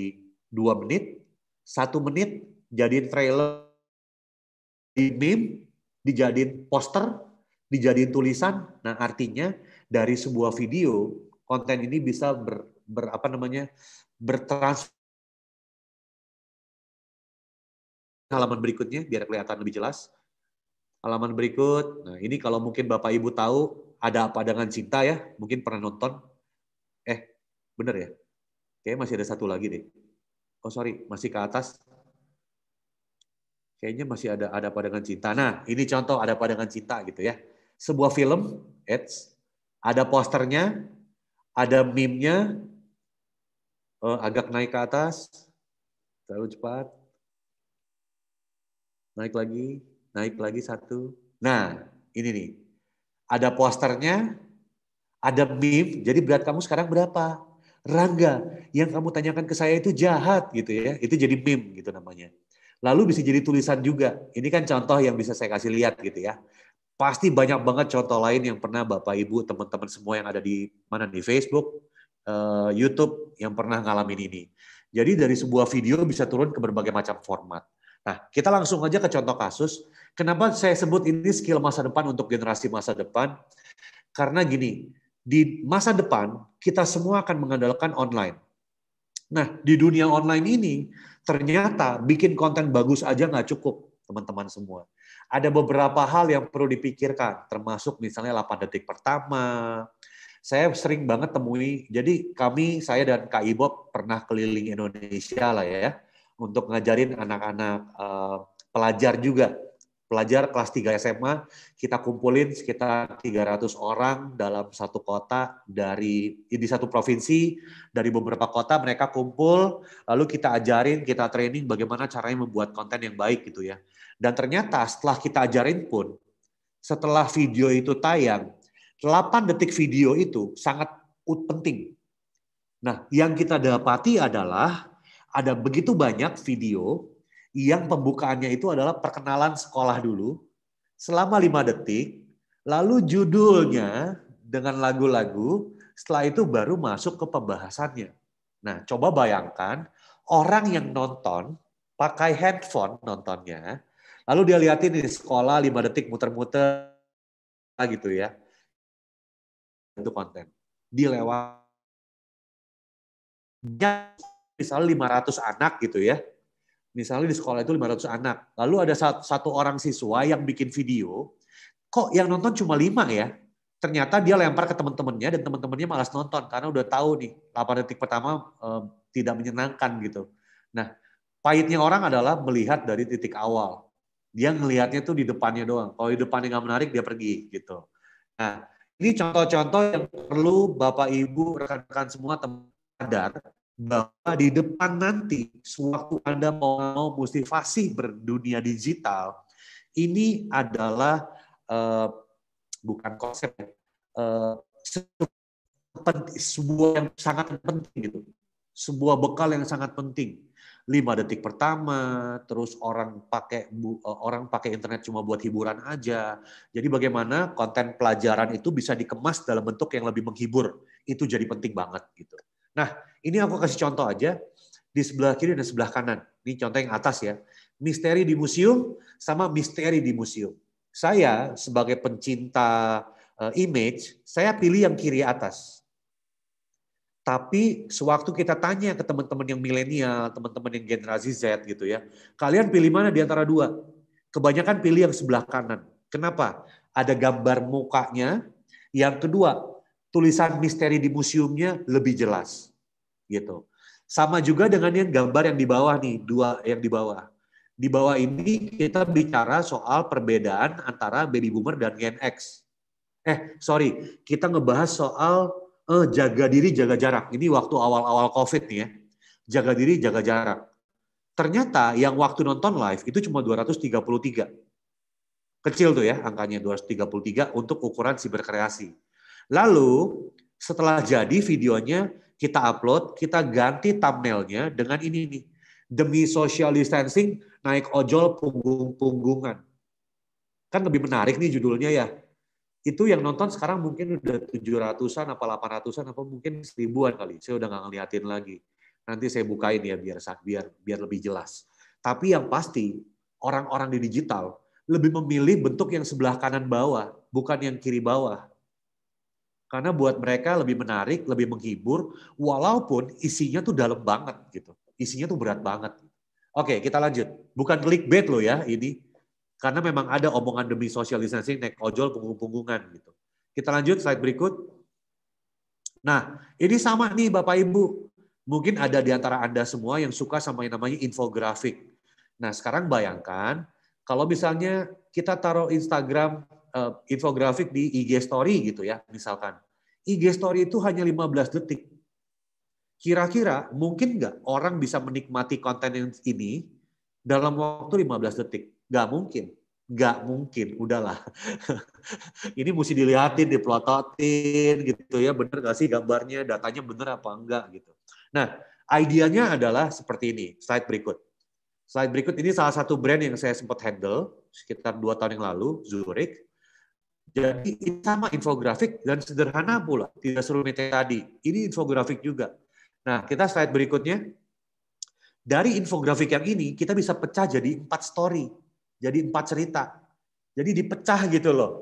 2 menit, 1 menit, jadiin trailer, di meme, dijadiin poster, dijadiin tulisan, nah artinya dari sebuah video konten ini bisa ber, ber apa namanya bertrans halaman berikutnya biar kelihatan lebih jelas. Halaman berikut, nah ini kalau mungkin Bapak Ibu tahu ada apa dengan cinta ya, mungkin pernah nonton. Eh, bener ya? oke masih ada satu lagi deh. Oh sorry, masih ke atas kayaknya masih ada ada padangan cinta. Nah, ini contoh ada padangan cinta gitu ya sebuah film, ads, ada posternya, ada meme-nya, eh, agak naik ke atas, terlalu cepat, naik lagi, naik lagi satu. Nah, ini nih, ada posternya, ada meme, jadi berat kamu sekarang berapa? Rangga, yang kamu tanyakan ke saya itu jahat gitu ya, itu jadi meme gitu namanya. Lalu bisa jadi tulisan juga. Ini kan contoh yang bisa saya kasih lihat gitu ya. Pasti banyak banget contoh lain yang pernah Bapak Ibu, teman-teman semua yang ada di mana di Facebook, eh, YouTube yang pernah ngalamin ini. Jadi dari sebuah video bisa turun ke berbagai macam format. Nah, kita langsung aja ke contoh kasus. Kenapa saya sebut ini skill masa depan untuk generasi masa depan? Karena gini, di masa depan kita semua akan mengandalkan online. Nah, di dunia online ini ternyata bikin konten bagus aja nggak cukup, teman-teman semua ada beberapa hal yang perlu dipikirkan, termasuk misalnya 8 detik pertama. Saya sering banget temui, jadi kami, saya dan Kak Ibo pernah keliling Indonesia lah ya, untuk ngajarin anak-anak uh, pelajar juga. Pelajar kelas 3 SMA, kita kumpulin sekitar 300 orang dalam satu kota dari di satu provinsi, dari beberapa kota mereka kumpul, lalu kita ajarin, kita training bagaimana caranya membuat konten yang baik gitu ya dan ternyata setelah kita ajarin pun, setelah video itu tayang, 8 detik video itu sangat penting. Nah, yang kita dapati adalah ada begitu banyak video yang pembukaannya itu adalah perkenalan sekolah dulu selama 5 detik, lalu judulnya dengan lagu-lagu, setelah itu baru masuk ke pembahasannya. Nah, coba bayangkan orang yang nonton pakai handphone nontonnya, Lalu dia liatin di sekolah lima detik muter-muter gitu ya. Itu konten. Dilewatnya misalnya 500 anak gitu ya. Misalnya di sekolah itu 500 anak. Lalu ada satu orang siswa yang bikin video, kok yang nonton cuma lima ya? Ternyata dia lempar ke teman-temannya dan teman-temannya malas nonton karena udah tahu nih 8 detik pertama eh, tidak menyenangkan gitu. Nah, pahitnya orang adalah melihat dari titik awal dia ngelihatnya tuh di depannya doang. Kalau di depannya nggak menarik, dia pergi gitu. Nah, ini contoh-contoh yang perlu Bapak Ibu rekan-rekan semua sadar bahwa di depan nanti sewaktu Anda mau mau berdunia digital, ini adalah uh, bukan konsep uh, sebuah yang sangat penting gitu. Sebuah bekal yang sangat penting lima detik pertama, terus orang pakai bu eh, orang pakai internet cuma buat hiburan aja. Jadi bagaimana konten pelajaran itu bisa dikemas dalam bentuk yang lebih menghibur, itu jadi penting banget gitu. Nah, ini aku kasih contoh aja di sebelah kiri dan sebelah kanan. Ini contoh yang atas ya. Misteri di museum sama misteri di museum. Saya sebagai pencinta eh, image, saya pilih yang kiri atas tapi sewaktu kita tanya ke teman-teman yang milenial, teman-teman yang generasi Z gitu ya, kalian pilih mana di antara dua? Kebanyakan pilih yang sebelah kanan. Kenapa? Ada gambar mukanya. Yang kedua, tulisan misteri di museumnya lebih jelas. Gitu. Sama juga dengan yang gambar yang di bawah nih, dua yang di bawah. Di bawah ini kita bicara soal perbedaan antara baby boomer dan Gen X. Eh, sorry, kita ngebahas soal eh, jaga diri, jaga jarak. Ini waktu awal-awal COVID nih ya. Jaga diri, jaga jarak. Ternyata yang waktu nonton live itu cuma 233. Kecil tuh ya angkanya 233 untuk ukuran siberkreasi. Lalu setelah jadi videonya kita upload, kita ganti thumbnailnya dengan ini nih. Demi social distancing naik ojol punggung-punggungan. Kan lebih menarik nih judulnya ya itu yang nonton sekarang mungkin udah 700-an apa 800-an apa mungkin seribuan kali. Saya udah nggak ngeliatin lagi. Nanti saya bukain ya biar biar biar lebih jelas. Tapi yang pasti orang-orang di digital lebih memilih bentuk yang sebelah kanan bawah, bukan yang kiri bawah. Karena buat mereka lebih menarik, lebih menghibur, walaupun isinya tuh dalam banget gitu. Isinya tuh berat banget. Oke, kita lanjut. Bukan clickbait loh ya ini. Karena memang ada omongan demi sosialisasi distancing naik ojol punggung-punggungan gitu. Kita lanjut slide berikut. Nah, ini sama nih Bapak Ibu. Mungkin ada di antara Anda semua yang suka sama yang namanya infografik. Nah, sekarang bayangkan kalau misalnya kita taruh Instagram uh, infografik di IG story gitu ya, misalkan. IG story itu hanya 15 detik. Kira-kira mungkin nggak orang bisa menikmati konten ini dalam waktu 15 detik? nggak mungkin. nggak mungkin, udahlah. [laughs] ini mesti dilihatin, diplototin, gitu ya, bener nggak sih gambarnya, datanya bener apa enggak gitu. Nah, idenya adalah seperti ini, slide berikut. Slide berikut ini salah satu brand yang saya sempat handle sekitar dua tahun yang lalu, Zurich. Jadi ini sama infografik dan sederhana pula, tidak serumit tadi. Ini infografik juga. Nah, kita slide berikutnya. Dari infografik yang ini, kita bisa pecah jadi empat story jadi empat cerita. Jadi dipecah gitu loh.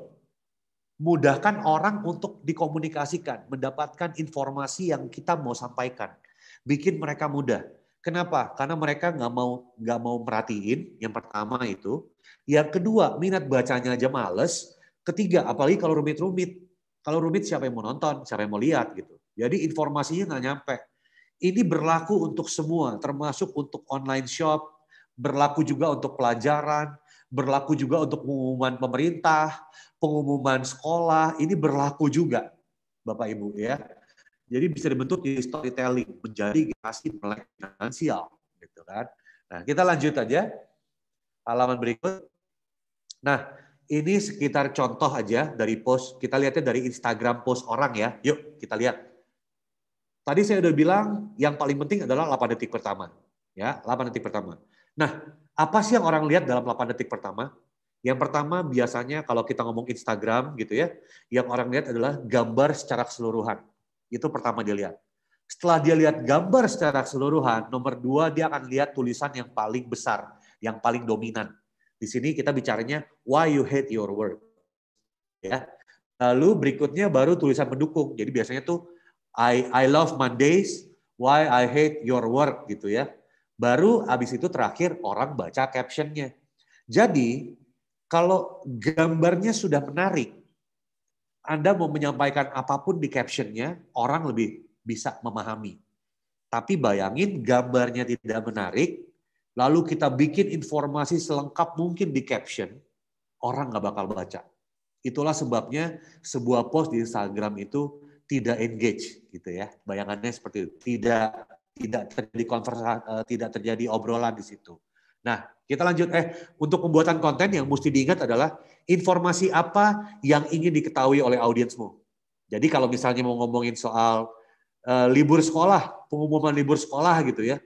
Mudahkan orang untuk dikomunikasikan, mendapatkan informasi yang kita mau sampaikan. Bikin mereka mudah. Kenapa? Karena mereka nggak mau nggak mau merhatiin. Yang pertama itu, yang kedua minat bacanya aja males. Ketiga, apalagi kalau rumit-rumit. Kalau rumit siapa yang mau nonton, siapa yang mau lihat gitu. Jadi informasinya nggak nyampe. Ini berlaku untuk semua, termasuk untuk online shop, berlaku juga untuk pelajaran, berlaku juga untuk pengumuman pemerintah, pengumuman sekolah, ini berlaku juga Bapak Ibu ya. Jadi bisa dibentuk di storytelling menjadi generasi melek finansial gitu kan. Nah, kita lanjut aja halaman berikut. Nah, ini sekitar contoh aja dari post. Kita lihatnya dari Instagram post orang ya. Yuk, kita lihat. Tadi saya udah bilang yang paling penting adalah 8 detik pertama. Ya, 8 detik pertama. Nah, apa sih yang orang lihat dalam 8 detik pertama? Yang pertama biasanya kalau kita ngomong Instagram gitu ya, yang orang lihat adalah gambar secara keseluruhan. Itu pertama dia lihat. Setelah dia lihat gambar secara keseluruhan, nomor dua dia akan lihat tulisan yang paling besar, yang paling dominan. Di sini kita bicaranya why you hate your work. Ya. Lalu berikutnya baru tulisan pendukung. Jadi biasanya tuh I I love Mondays, why I hate your work gitu ya Baru abis itu terakhir orang baca captionnya. Jadi kalau gambarnya sudah menarik, Anda mau menyampaikan apapun di captionnya, orang lebih bisa memahami. Tapi bayangin gambarnya tidak menarik, lalu kita bikin informasi selengkap mungkin di caption, orang nggak bakal baca. Itulah sebabnya sebuah post di Instagram itu tidak engage gitu ya. Bayangannya seperti itu, tidak tidak terjadi konversa, uh, tidak terjadi obrolan di situ. Nah, kita lanjut eh untuk pembuatan konten yang mesti diingat adalah informasi apa yang ingin diketahui oleh audiensmu. Jadi kalau misalnya mau ngomongin soal uh, libur sekolah, pengumuman libur sekolah gitu ya.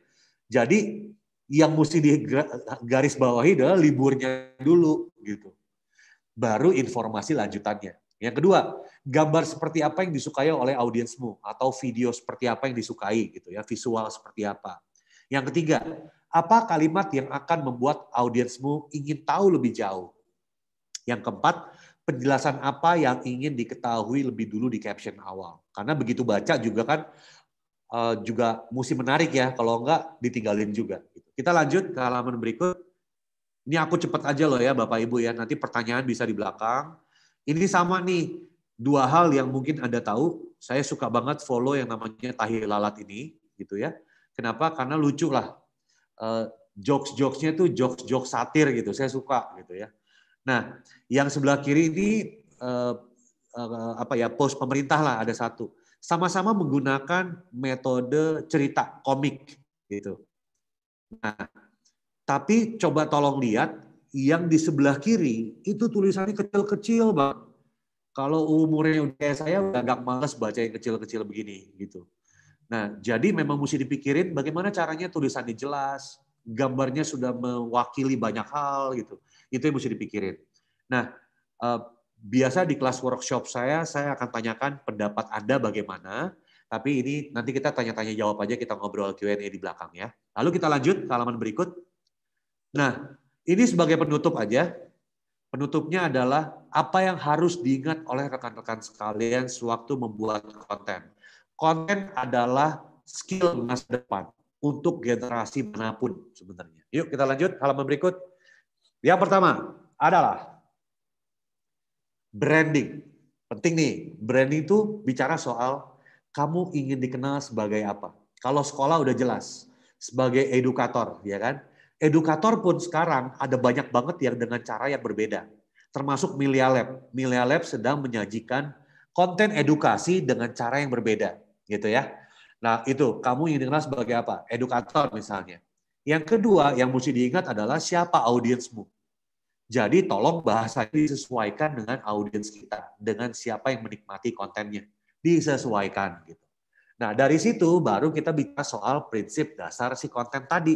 Jadi yang mesti digaris bawahi adalah liburnya dulu gitu. Baru informasi lanjutannya. Yang kedua, gambar seperti apa yang disukai oleh audiensmu atau video seperti apa yang disukai gitu ya, visual seperti apa. Yang ketiga, apa kalimat yang akan membuat audiensmu ingin tahu lebih jauh. Yang keempat, penjelasan apa yang ingin diketahui lebih dulu di caption awal. Karena begitu baca juga kan eh, juga mesti menarik ya, kalau enggak ditinggalin juga. Gitu. Kita lanjut ke halaman berikut. Ini aku cepat aja loh ya Bapak Ibu ya, nanti pertanyaan bisa di belakang ini sama nih, dua hal yang mungkin Anda tahu, saya suka banget follow yang namanya tahi lalat ini, gitu ya. Kenapa? Karena lucu lah. Eh, jokes-jokesnya tuh jokes-jokes satir gitu, saya suka gitu ya. Nah, yang sebelah kiri ini eh, eh, apa ya pos pemerintah lah ada satu. Sama-sama menggunakan metode cerita komik gitu. Nah, tapi coba tolong lihat yang di sebelah kiri itu tulisannya kecil-kecil bang. Kalau umurnya udah kayak saya agak males baca yang kecil-kecil begini gitu. Nah jadi memang mesti dipikirin bagaimana caranya tulisannya jelas, gambarnya sudah mewakili banyak hal gitu. Itu yang mesti dipikirin. Nah eh, biasa di kelas workshop saya saya akan tanyakan pendapat anda bagaimana. Tapi ini nanti kita tanya-tanya jawab aja kita ngobrol Q&A di belakang ya. Lalu kita lanjut ke halaman berikut. Nah, ini sebagai penutup aja. Penutupnya adalah apa yang harus diingat oleh rekan-rekan sekalian sewaktu membuat konten. Konten adalah skill masa depan untuk generasi manapun sebenarnya. Yuk kita lanjut halaman berikut. Yang pertama adalah branding. Penting nih, branding itu bicara soal kamu ingin dikenal sebagai apa. Kalau sekolah udah jelas, sebagai edukator, ya kan? Edukator pun sekarang ada banyak banget yang dengan cara yang berbeda. Termasuk Milia Lab. Milia Lab sedang menyajikan konten edukasi dengan cara yang berbeda. Gitu ya. Nah itu, kamu ingin dikenal sebagai apa? Edukator misalnya. Yang kedua yang mesti diingat adalah siapa audiensmu. Jadi tolong bahasanya disesuaikan dengan audiens kita, dengan siapa yang menikmati kontennya. Disesuaikan gitu. Nah, dari situ baru kita bicara soal prinsip dasar si konten tadi.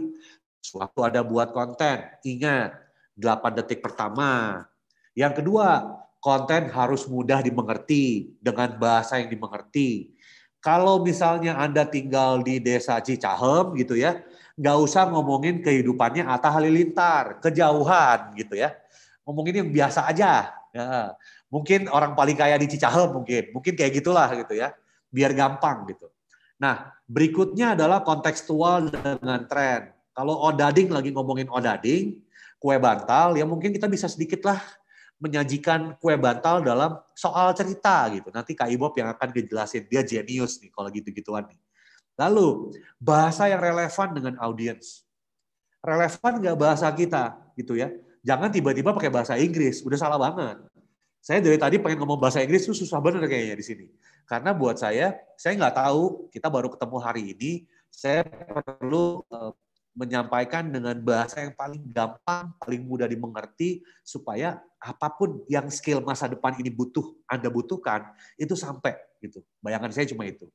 Sewaktu ada buat konten, ingat 8 detik pertama. Yang kedua, konten harus mudah dimengerti dengan bahasa yang dimengerti. Kalau misalnya Anda tinggal di desa Cicahem gitu ya, nggak usah ngomongin kehidupannya Atta Halilintar, kejauhan gitu ya. Ngomongin yang biasa aja. Ya. Mungkin orang paling kaya di Cicahem mungkin, mungkin kayak gitulah gitu ya. Biar gampang gitu. Nah, berikutnya adalah kontekstual dengan tren. Kalau odading lagi ngomongin odading, kue bantal, ya mungkin kita bisa sedikit lah menyajikan kue bantal dalam soal cerita gitu. Nanti Kak Ibob yang akan dijelasin dia jenius nih kalau gitu-gituan nih. Lalu, bahasa yang relevan dengan audiens. Relevan nggak bahasa kita gitu ya. Jangan tiba-tiba pakai bahasa Inggris, udah salah banget. Saya dari tadi pengen ngomong bahasa Inggris itu susah banget kayaknya di sini. Karena buat saya, saya nggak tahu, kita baru ketemu hari ini, saya perlu eh, menyampaikan dengan bahasa yang paling gampang, paling mudah dimengerti, supaya apapun yang skill masa depan ini butuh, Anda butuhkan, itu sampai. gitu. Bayangan saya cuma itu.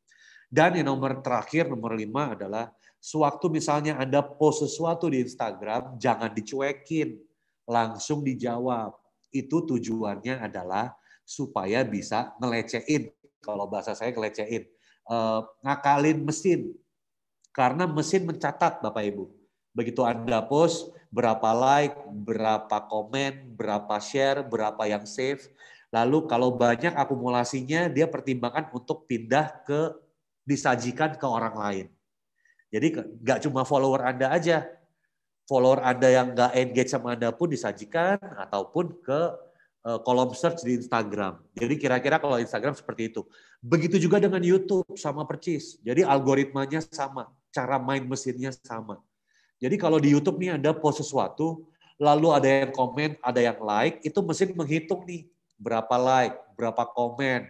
Dan yang nomor terakhir, nomor lima adalah, sewaktu misalnya Anda post sesuatu di Instagram, jangan dicuekin, langsung dijawab. Itu tujuannya adalah supaya bisa ngelecehin, kalau bahasa saya ngelecehin, eh, ngakalin mesin, karena mesin mencatat Bapak Ibu. Begitu Anda post, berapa like, berapa komen, berapa share, berapa yang save. Lalu kalau banyak akumulasinya, dia pertimbangkan untuk pindah ke, disajikan ke orang lain. Jadi nggak cuma follower Anda aja, follower Anda yang nggak engage sama Anda pun disajikan ataupun ke eh, kolom search di Instagram. Jadi kira-kira kalau Instagram seperti itu. Begitu juga dengan YouTube sama percis. Jadi algoritmanya sama cara main mesinnya sama. Jadi kalau di YouTube nih ada post sesuatu, lalu ada yang komen, ada yang like, itu mesin menghitung nih berapa like, berapa komen.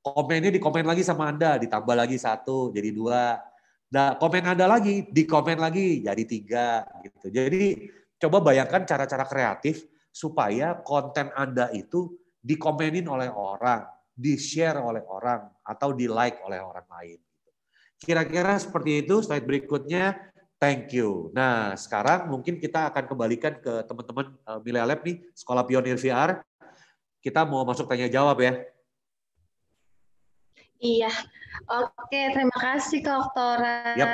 Komennya dikomen lagi sama Anda, ditambah lagi satu, jadi dua. Nah, komen Anda lagi, dikomen lagi, jadi tiga. Gitu. Jadi coba bayangkan cara-cara kreatif supaya konten Anda itu dikomenin oleh orang, di-share oleh orang, atau di-like oleh orang lain. Kira-kira seperti itu slide berikutnya. Thank you. Nah, sekarang mungkin kita akan kembalikan ke teman-teman mila eh, Milia Lab nih, Sekolah Pionir VR. Kita mau masuk tanya jawab ya. Iya, oke terima kasih Kak Oktora. Yep.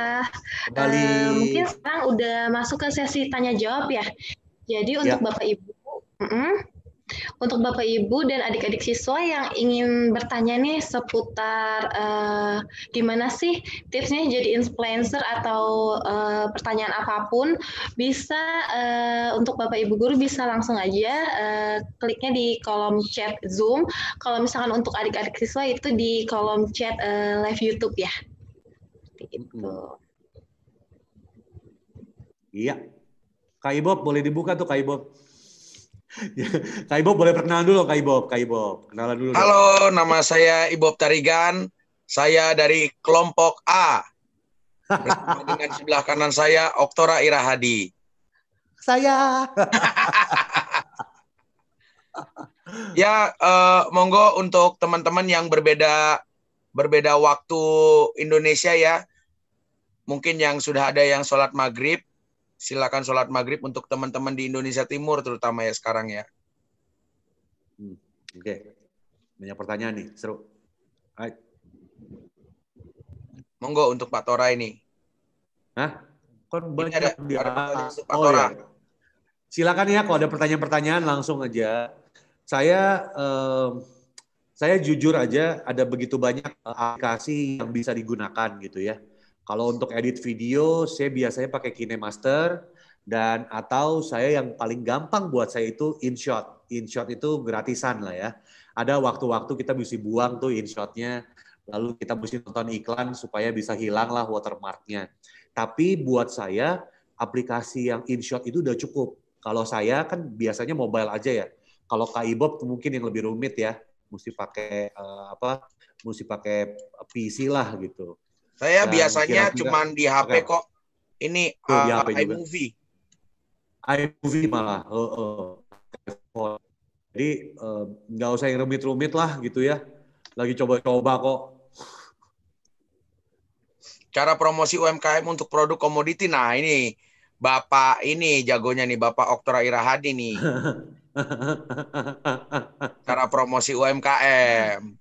Uh, eh, mungkin sekarang udah masuk ke sesi tanya jawab ya. Jadi untuk yep. Bapak Ibu, mm -mm, untuk Bapak Ibu dan adik-adik siswa yang ingin bertanya nih seputar uh, eh, gimana sih tipsnya jadi influencer atau uh, pertanyaan apapun bisa uh, untuk Bapak Ibu guru bisa langsung aja uh, kliknya di kolom chat Zoom. Kalau misalkan untuk adik-adik siswa itu di kolom chat uh, live YouTube ya. Gitu. Iya. Kak Ibob boleh dibuka tuh Kak Ibob. [laughs] Kak Ibob boleh perkenalan dulu Kak Ibob, Kak Ibob. Kenalan dulu. Halo, dong. nama saya Ibob Tarigan. Saya dari kelompok A. [laughs] dengan sebelah kanan saya Oktora Irahadi. Saya. [laughs] ya, uh, monggo untuk teman-teman yang berbeda berbeda waktu Indonesia ya. Mungkin yang sudah ada yang sholat maghrib, silakan sholat maghrib untuk teman-teman di Indonesia Timur terutama ya sekarang ya. Hmm, Oke, okay. banyak pertanyaan nih, seru. Hai. Monggo untuk Pak Tora ini. Hah? Kon banyak ada, dia. Ada Pak oh, Tora. Ya. Silakan ya, kalau ada pertanyaan-pertanyaan langsung aja. Saya eh, saya jujur aja ada begitu banyak aplikasi yang bisa digunakan gitu ya kalau untuk edit video, saya biasanya pakai KineMaster dan atau saya yang paling gampang buat saya itu InShot. InShot itu gratisan lah ya. Ada waktu-waktu kita bisa buang tuh InShotnya, lalu kita mesti nonton iklan supaya bisa hilang lah watermarknya. Tapi buat saya aplikasi yang InShot itu udah cukup. Kalau saya kan biasanya mobile aja ya. Kalau Kak Ibob mungkin yang lebih rumit ya, mesti pakai uh, apa? Mesti pakai PC lah gitu. Saya nah, biasanya cuma di HP okay. kok. Ini uh, di HP eh, iMovie. iMovie malah. Uh, uh. Jadi nggak uh, usah yang rumit-rumit lah gitu ya. Lagi coba-coba kok. Cara promosi UMKM untuk produk komoditi. Nah ini Bapak ini jagonya nih Bapak Oktora Irahadi nih. [laughs] Cara promosi UMKM.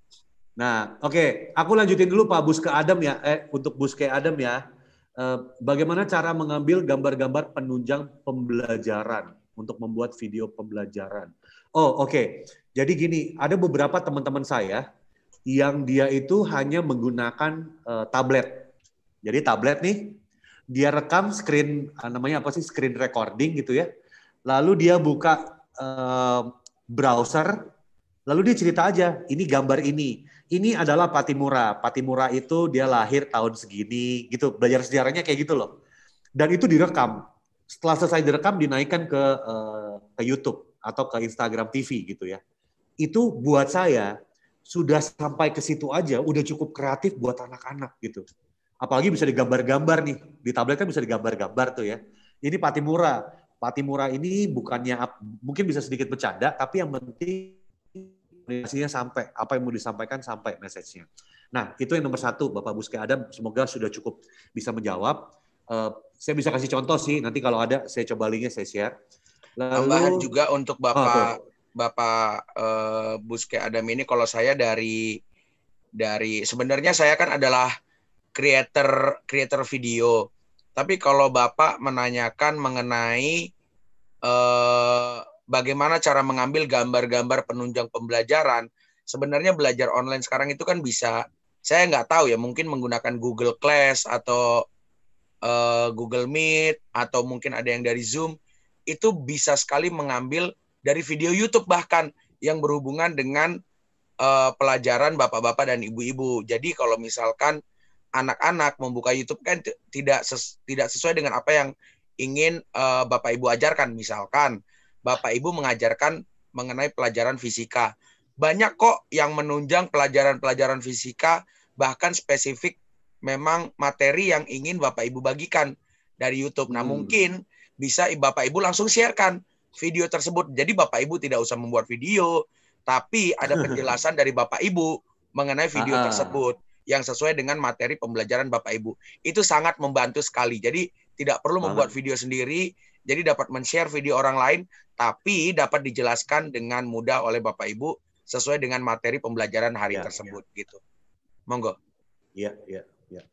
Nah, oke, okay. aku lanjutin dulu Pak Buske Adam ya, eh untuk Buske Adam ya. Eh, bagaimana cara mengambil gambar-gambar penunjang pembelajaran untuk membuat video pembelajaran? Oh, oke. Okay. Jadi gini, ada beberapa teman-teman saya yang dia itu hanya menggunakan eh, tablet. Jadi tablet nih, dia rekam screen eh, namanya apa sih screen recording gitu ya. Lalu dia buka eh, browser, lalu dia cerita aja, ini gambar ini ini adalah Patimura. Patimura itu dia lahir tahun segini gitu. Belajar sejarahnya kayak gitu loh. Dan itu direkam. Setelah selesai direkam dinaikkan ke uh, ke YouTube atau ke Instagram TV gitu ya. Itu buat saya sudah sampai ke situ aja udah cukup kreatif buat anak-anak gitu. Apalagi bisa digambar-gambar nih. Di tablet kan bisa digambar-gambar tuh ya. Ini Patimura. Patimura ini bukannya mungkin bisa sedikit bercanda tapi yang penting komunikasinya sampai apa yang mau disampaikan sampai message-nya. Nah, itu yang nomor satu, Bapak Buske Adam. Semoga sudah cukup bisa menjawab. Uh, saya bisa kasih contoh sih, nanti kalau ada saya coba linknya saya share. Lalu, tambahan juga untuk ah, Bapak oh, Bapak uh, eh, Buske Adam ini kalau saya dari dari sebenarnya saya kan adalah creator creator video. Tapi kalau Bapak menanyakan mengenai uh, bagaimana cara mengambil gambar-gambar penunjang pembelajaran. Sebenarnya belajar online sekarang itu kan bisa, saya nggak tahu ya, mungkin menggunakan Google Class atau uh, Google Meet atau mungkin ada yang dari Zoom, itu bisa sekali mengambil dari video YouTube bahkan yang berhubungan dengan uh, pelajaran bapak-bapak dan ibu-ibu. Jadi kalau misalkan anak-anak membuka YouTube kan tidak ses tidak sesuai dengan apa yang ingin uh, bapak ibu ajarkan misalkan Bapak Ibu mengajarkan mengenai pelajaran fisika. Banyak kok yang menunjang pelajaran-pelajaran fisika bahkan spesifik memang materi yang ingin Bapak Ibu bagikan dari YouTube. Nah, hmm. mungkin bisa Bapak Ibu langsung sharekan video tersebut. Jadi Bapak Ibu tidak usah membuat video, tapi ada [laughs] penjelasan dari Bapak Ibu mengenai video Aha. tersebut yang sesuai dengan materi pembelajaran Bapak Ibu. Itu sangat membantu sekali. Jadi tidak perlu membuat video sendiri, jadi dapat men-share video orang lain, tapi dapat dijelaskan dengan mudah oleh Bapak Ibu sesuai dengan materi pembelajaran hari ya, ya. tersebut ya. gitu. Monggo. Iya, iya, iya.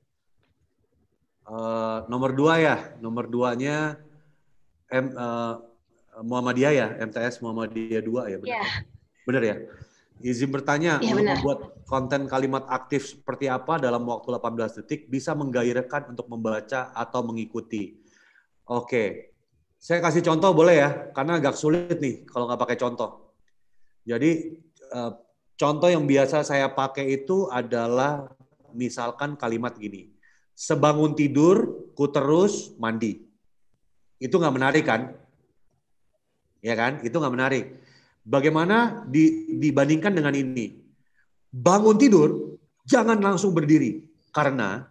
Uh, nomor dua ya, nomor duanya M, uh, Muhammadiyah ya, MTS Muhammadiyah dua ya, benar. Ya. ya. Benar ya? Izin bertanya, ya, untuk membuat konten kalimat aktif seperti apa dalam waktu 18 detik bisa menggairahkan untuk membaca atau mengikuti? Oke, saya kasih contoh boleh ya, karena agak sulit nih kalau nggak pakai contoh. Jadi eh, contoh yang biasa saya pakai itu adalah misalkan kalimat gini, sebangun tidur ku terus mandi. Itu nggak menarik kan? Ya kan? Itu nggak menarik. Bagaimana di, dibandingkan dengan ini? Bangun tidur, jangan langsung berdiri. Karena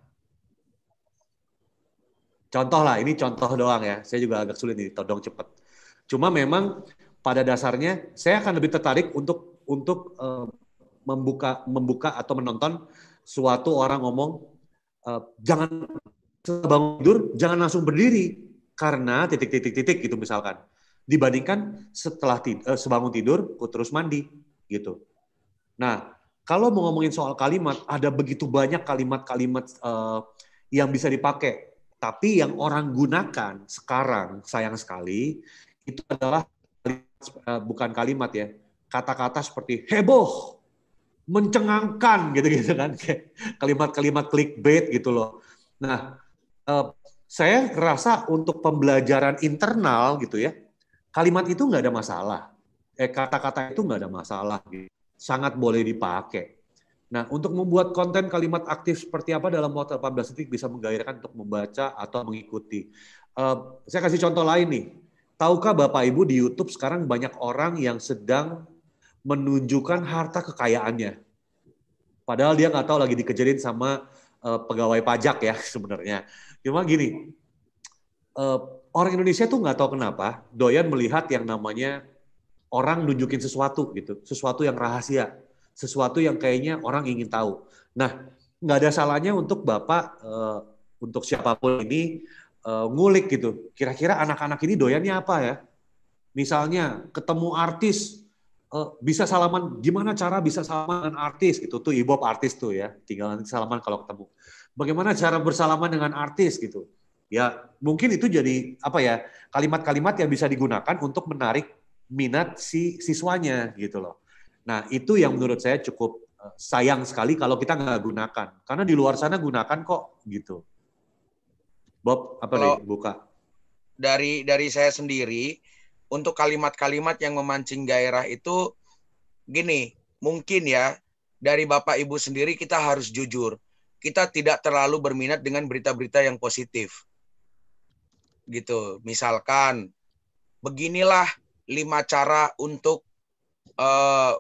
Contoh lah, ini contoh doang ya. Saya juga agak sulit nih, todong cepet. Cuma memang pada dasarnya saya akan lebih tertarik untuk untuk uh, membuka membuka atau menonton suatu orang ngomong uh, jangan bangun tidur jangan langsung berdiri karena titik-titik-titik gitu misalkan dibandingkan setelah tid uh, eh, sebangun tidur terus mandi gitu. Nah kalau mau ngomongin soal kalimat ada begitu banyak kalimat-kalimat uh, yang bisa dipakai tapi yang orang gunakan sekarang sayang sekali itu adalah eh, bukan kalimat ya, kata-kata seperti heboh, mencengangkan gitu-gitu kan, kalimat-kalimat clickbait gitu loh. Nah, eh, saya rasa untuk pembelajaran internal gitu ya, kalimat itu nggak ada masalah, eh kata-kata itu nggak ada masalah, gitu. sangat boleh dipakai Nah, untuk membuat konten kalimat aktif seperti apa dalam waktu 14 detik bisa menggairahkan untuk membaca atau mengikuti. Uh, saya kasih contoh lain nih. Tahukah Bapak Ibu di YouTube sekarang banyak orang yang sedang menunjukkan harta kekayaannya. Padahal dia nggak tahu lagi dikejarin sama uh, pegawai pajak ya [laughs] sebenarnya. Cuma gini, uh, orang Indonesia tuh nggak tahu kenapa doyan melihat yang namanya orang nunjukin sesuatu gitu, sesuatu yang rahasia sesuatu yang kayaknya orang ingin tahu. Nah, nggak ada salahnya untuk bapak uh, untuk siapapun ini uh, ngulik gitu. Kira-kira anak-anak ini doyannya apa ya? Misalnya ketemu artis uh, bisa salaman gimana cara bisa salaman dengan artis gitu tuh ibop artis tuh ya tinggal nanti salaman kalau ketemu bagaimana cara bersalaman dengan artis gitu ya mungkin itu jadi apa ya kalimat-kalimat yang bisa digunakan untuk menarik minat si siswanya gitu loh Nah itu yang menurut saya cukup eh, sayang sekali kalau kita nggak gunakan. Karena di luar sana gunakan kok gitu. Bob, apa kalau nih buka? Dari dari saya sendiri untuk kalimat-kalimat yang memancing gairah itu gini, mungkin ya dari Bapak Ibu sendiri kita harus jujur. Kita tidak terlalu berminat dengan berita-berita yang positif. Gitu. Misalkan beginilah lima cara untuk uh,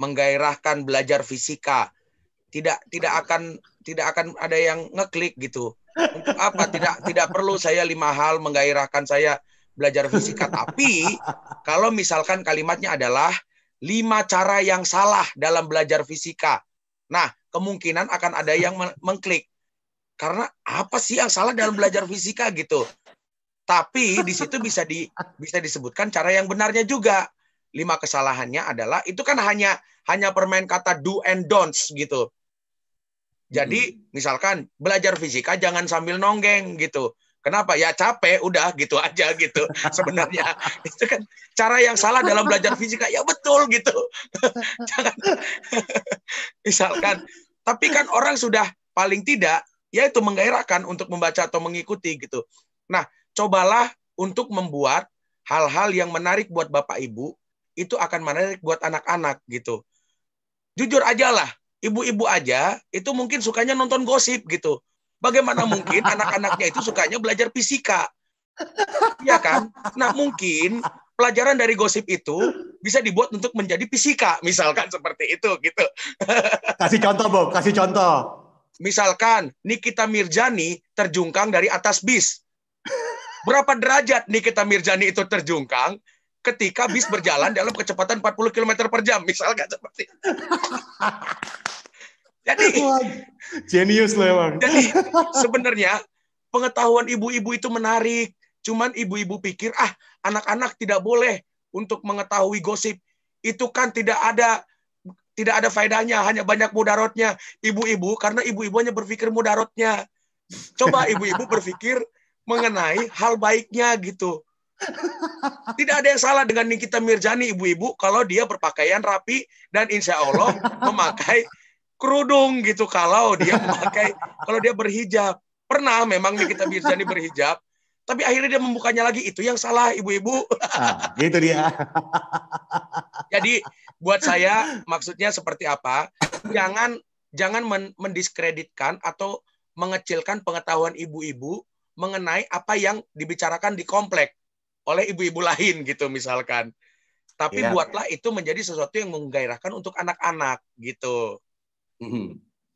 menggairahkan belajar fisika. Tidak tidak akan tidak akan ada yang ngeklik gitu. Untuk apa? Tidak tidak perlu saya lima hal menggairahkan saya belajar fisika. Tapi kalau misalkan kalimatnya adalah lima cara yang salah dalam belajar fisika. Nah, kemungkinan akan ada yang mengklik. Karena apa sih yang salah dalam belajar fisika gitu? Tapi di situ bisa di bisa disebutkan cara yang benarnya juga lima kesalahannya adalah itu kan hanya hanya permain kata do and don'ts gitu. Jadi hmm. misalkan belajar fisika jangan sambil nonggeng gitu. Kenapa? Ya capek, udah gitu aja gitu. [laughs] Sebenarnya itu kan cara yang salah dalam belajar fisika. Ya betul gitu. [laughs] jangan [laughs] misalkan. Tapi kan orang sudah paling tidak yaitu menggairahkan untuk membaca atau mengikuti gitu. Nah, cobalah untuk membuat hal-hal yang menarik buat Bapak Ibu itu akan menarik buat anak-anak gitu. Jujur aja lah, ibu-ibu aja itu mungkin sukanya nonton gosip gitu. Bagaimana mungkin [laughs] anak-anaknya itu sukanya belajar fisika? Iya kan? Nah mungkin pelajaran dari gosip itu bisa dibuat untuk menjadi fisika, misalkan seperti itu gitu. [laughs] Kasih contoh Bob, kasih contoh. Misalkan Nikita Mirjani terjungkang dari atas bis. Berapa derajat Nikita Mirjani itu terjungkang? ketika bis berjalan dalam kecepatan 40 km per jam, misalkan seperti itu. Jadi jenius loh emang. Jadi sebenarnya pengetahuan ibu-ibu itu menarik. Cuman ibu-ibu pikir ah anak-anak tidak boleh untuk mengetahui gosip. Itu kan tidak ada tidak ada faedahnya, hanya banyak mudarotnya. Ibu-ibu karena ibu-ibu hanya berpikir mudarotnya. Coba ibu-ibu berpikir mengenai hal baiknya gitu. Tidak ada yang salah dengan Nikita Mirjani ibu-ibu kalau dia berpakaian rapi dan insya Allah memakai kerudung gitu kalau dia memakai kalau dia berhijab. Pernah memang Nikita Mirjani berhijab, tapi akhirnya dia membukanya lagi itu yang salah ibu-ibu. Nah, gitu dia. Jadi buat saya maksudnya seperti apa? Jangan jangan mendiskreditkan atau mengecilkan pengetahuan ibu-ibu mengenai apa yang dibicarakan di komplek oleh ibu-ibu lain gitu misalkan. Tapi ya. buatlah itu menjadi sesuatu yang menggairahkan untuk anak-anak gitu. Mm-hmm.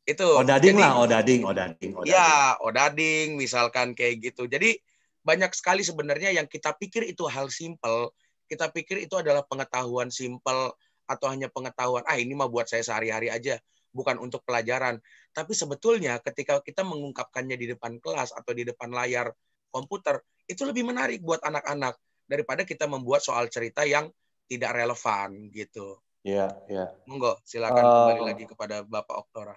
Itu. Odading lah, odading, odading, odading. Ya, odading misalkan kayak gitu. Jadi banyak sekali sebenarnya yang kita pikir itu hal simpel, kita pikir itu adalah pengetahuan simpel atau hanya pengetahuan ah ini mah buat saya sehari-hari aja, bukan untuk pelajaran. Tapi sebetulnya ketika kita mengungkapkannya di depan kelas atau di depan layar komputer itu lebih menarik buat anak-anak daripada kita membuat soal cerita yang tidak relevan gitu. Iya, iya. Monggo, silakan uh, kembali eh, lagi kepada Bapak Oktora.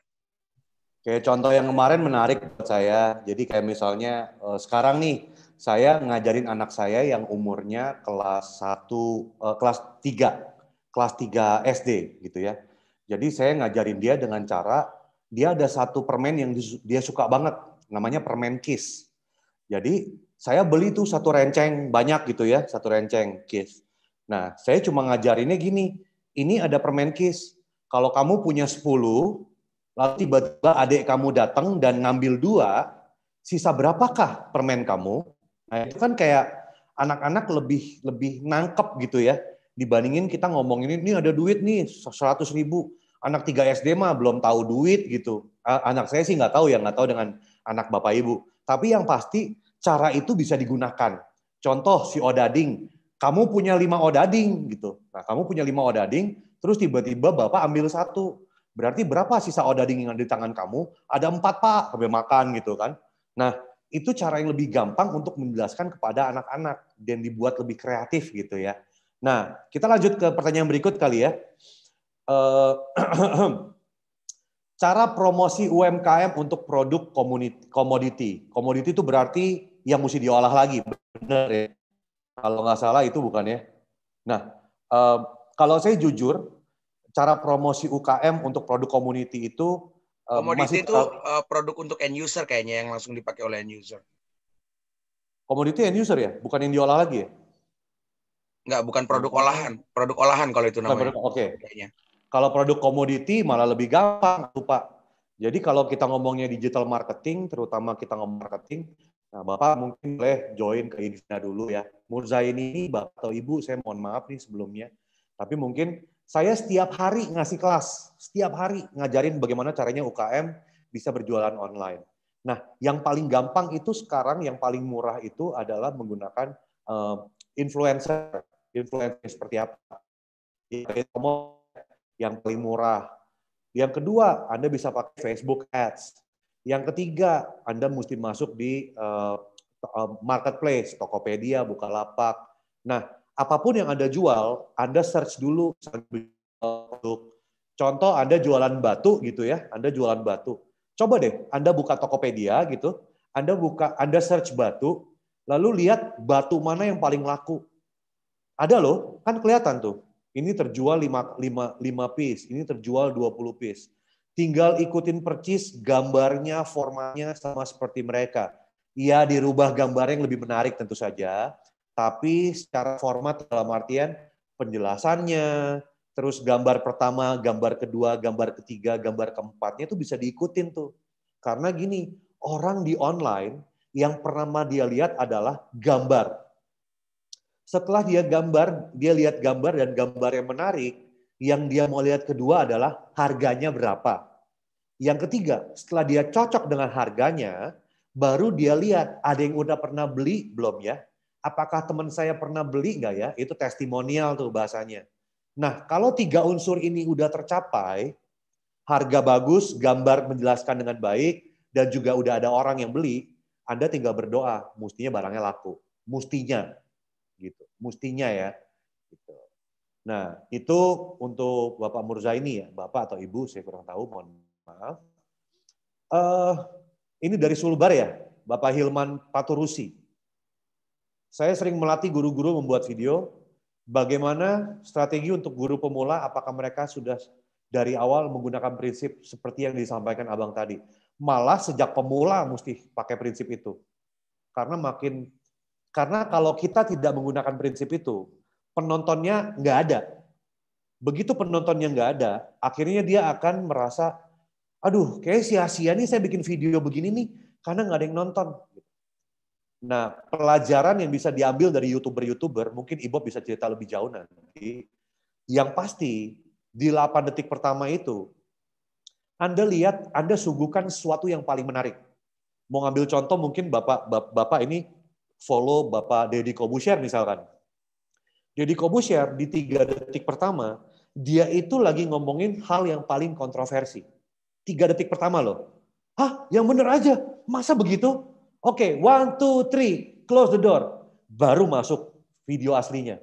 Kayak contoh yang kemarin menarik buat saya. Jadi kayak misalnya uh, sekarang nih saya ngajarin anak saya yang umurnya kelas 1 uh, eh, kelas 3, kelas 3 SD gitu ya. Jadi saya ngajarin dia dengan cara dia ada satu permen yang dia suka banget namanya permen kiss. Jadi saya beli tuh satu renceng banyak gitu ya, satu renceng kis. Nah, saya cuma ngajarinnya gini, ini ada permen kis. Kalau kamu punya 10, lalu tiba-tiba adik kamu datang dan ngambil dua, sisa berapakah permen kamu? Nah, itu kan kayak anak-anak lebih lebih nangkep gitu ya dibandingin kita ngomongin ini ada duit nih 100 ribu anak 3 SD mah belum tahu duit gitu anak saya sih nggak tahu ya nggak tahu dengan anak bapak ibu tapi yang pasti cara itu bisa digunakan. Contoh si odading, kamu punya lima odading gitu. Nah, kamu punya lima odading, terus tiba-tiba bapak ambil satu. Berarti berapa sisa odading yang ada di tangan kamu? Ada empat pak, sampai makan gitu kan. Nah, itu cara yang lebih gampang untuk menjelaskan kepada anak-anak dan dibuat lebih kreatif gitu ya. Nah, kita lanjut ke pertanyaan berikut kali ya. Uh, [clears throat] cara promosi UMKM untuk produk komoditi. Komoditi itu berarti yang mesti diolah lagi, benar ya? Kalau nggak salah itu bukan ya. Nah, eh, kalau saya jujur, cara promosi UKM untuk produk komoditi itu eh, komoditi masih, itu eh, produk untuk end user kayaknya yang langsung dipakai oleh end user. Komoditi end user ya, bukan yang diolah lagi ya? Enggak, bukan produk olahan. Produk olahan kalau itu namanya. Oke. Okay. Kalau produk komoditi malah lebih gampang, lupa. Jadi kalau kita ngomongnya digital marketing, terutama kita ngomong marketing, nah Bapak mungkin boleh join ke Indonesia dulu ya. Murzain ini Bapak atau Ibu, saya mohon maaf nih sebelumnya. Tapi mungkin saya setiap hari ngasih kelas, setiap hari ngajarin bagaimana caranya UKM bisa berjualan online. Nah, yang paling gampang itu sekarang yang paling murah itu adalah menggunakan uh, influencer. Influencer seperti apa? yang paling murah. Yang kedua, Anda bisa pakai Facebook Ads. Yang ketiga, Anda mesti masuk di uh, marketplace, Tokopedia, Bukalapak. Nah, apapun yang Anda jual, Anda search dulu Contoh Anda jualan batu gitu ya, Anda jualan batu. Coba deh Anda buka Tokopedia gitu, Anda buka Anda search batu, lalu lihat batu mana yang paling laku. Ada loh, kan kelihatan tuh ini terjual 5, 5, 5 piece, ini terjual 20 piece. Tinggal ikutin percis gambarnya, formatnya sama seperti mereka. Ia dirubah gambar yang lebih menarik tentu saja, tapi secara format dalam artian penjelasannya, terus gambar pertama, gambar kedua, gambar ketiga, gambar keempatnya itu bisa diikutin tuh. Karena gini, orang di online yang pertama dia lihat adalah gambar setelah dia gambar, dia lihat gambar dan gambar yang menarik, yang dia mau lihat kedua adalah harganya berapa. Yang ketiga, setelah dia cocok dengan harganya, baru dia lihat ada yang udah pernah beli belum ya? Apakah teman saya pernah beli nggak ya? Itu testimonial tuh bahasanya. Nah, kalau tiga unsur ini udah tercapai, harga bagus, gambar menjelaskan dengan baik, dan juga udah ada orang yang beli, Anda tinggal berdoa, mestinya barangnya laku. Mustinya, gitu. Mustinya ya. Gitu. Nah, itu untuk Bapak ini ya, Bapak atau Ibu, saya kurang tahu, mohon maaf. Uh, ini dari Sulbar ya, Bapak Hilman Paturusi. Saya sering melatih guru-guru membuat video, bagaimana strategi untuk guru pemula, apakah mereka sudah dari awal menggunakan prinsip seperti yang disampaikan abang tadi. Malah sejak pemula mesti pakai prinsip itu. Karena makin karena kalau kita tidak menggunakan prinsip itu, penontonnya nggak ada. Begitu penontonnya nggak ada, akhirnya dia akan merasa, aduh kayak sia-sia nih saya bikin video begini nih, karena nggak ada yang nonton. Nah, pelajaran yang bisa diambil dari YouTuber-YouTuber, mungkin ibu bisa cerita lebih jauh nanti, yang pasti di 8 detik pertama itu, Anda lihat, Anda suguhkan sesuatu yang paling menarik. Mau ngambil contoh mungkin Bapak Bapak ini follow Bapak Deddy Kobusier misalkan. Deddy Kobusier di tiga detik pertama, dia itu lagi ngomongin hal yang paling kontroversi. Tiga detik pertama loh. Hah, yang bener aja? Masa begitu? Oke, okay, one, two, three, close the door. Baru masuk video aslinya.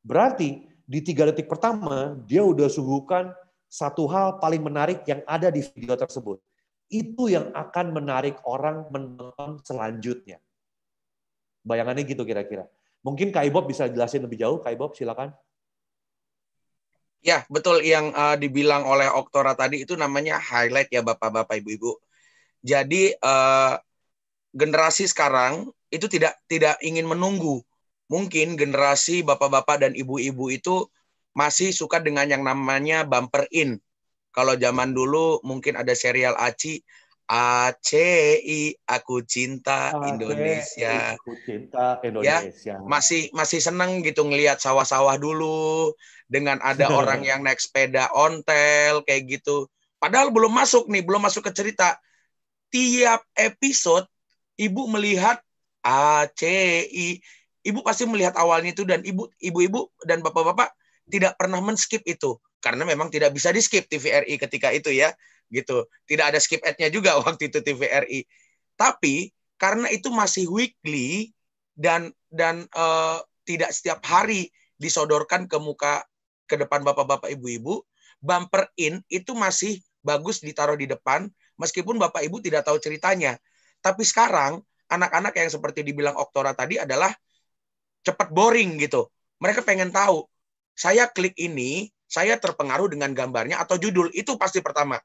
Berarti di tiga detik pertama, dia udah suguhkan satu hal paling menarik yang ada di video tersebut. Itu yang akan menarik orang menonton selanjutnya. Bayangannya gitu kira-kira. Mungkin Kak Ibob bisa jelasin lebih jauh. Kak Ibob, silakan. Ya, betul yang uh, dibilang oleh Oktora tadi itu namanya highlight ya Bapak-bapak Ibu-ibu. Jadi uh, generasi sekarang itu tidak tidak ingin menunggu. Mungkin generasi Bapak-bapak dan Ibu-ibu itu masih suka dengan yang namanya bumper in. Kalau zaman dulu mungkin ada serial Aci, ACI aku cinta Indonesia. Aku cinta ya, Indonesia. Ya, masih masih seneng gitu ngelihat sawah-sawah dulu dengan ada [laughs] orang yang naik sepeda ontel kayak gitu. Padahal belum masuk nih, belum masuk ke cerita. Tiap episode ibu melihat ACI. Ibu pasti melihat awalnya itu dan ibu ibu-ibu dan bapak-bapak tidak pernah men-skip itu karena memang tidak bisa di-skip TVRI ketika itu ya gitu. Tidak ada skip ad-nya juga [laughs] waktu itu TVRI. Tapi karena itu masih weekly dan dan uh, tidak setiap hari disodorkan ke muka ke depan bapak-bapak ibu-ibu, bumper in itu masih bagus ditaruh di depan meskipun bapak ibu tidak tahu ceritanya. Tapi sekarang anak-anak yang seperti dibilang Oktora tadi adalah cepat boring gitu. Mereka pengen tahu saya klik ini, saya terpengaruh dengan gambarnya atau judul itu pasti pertama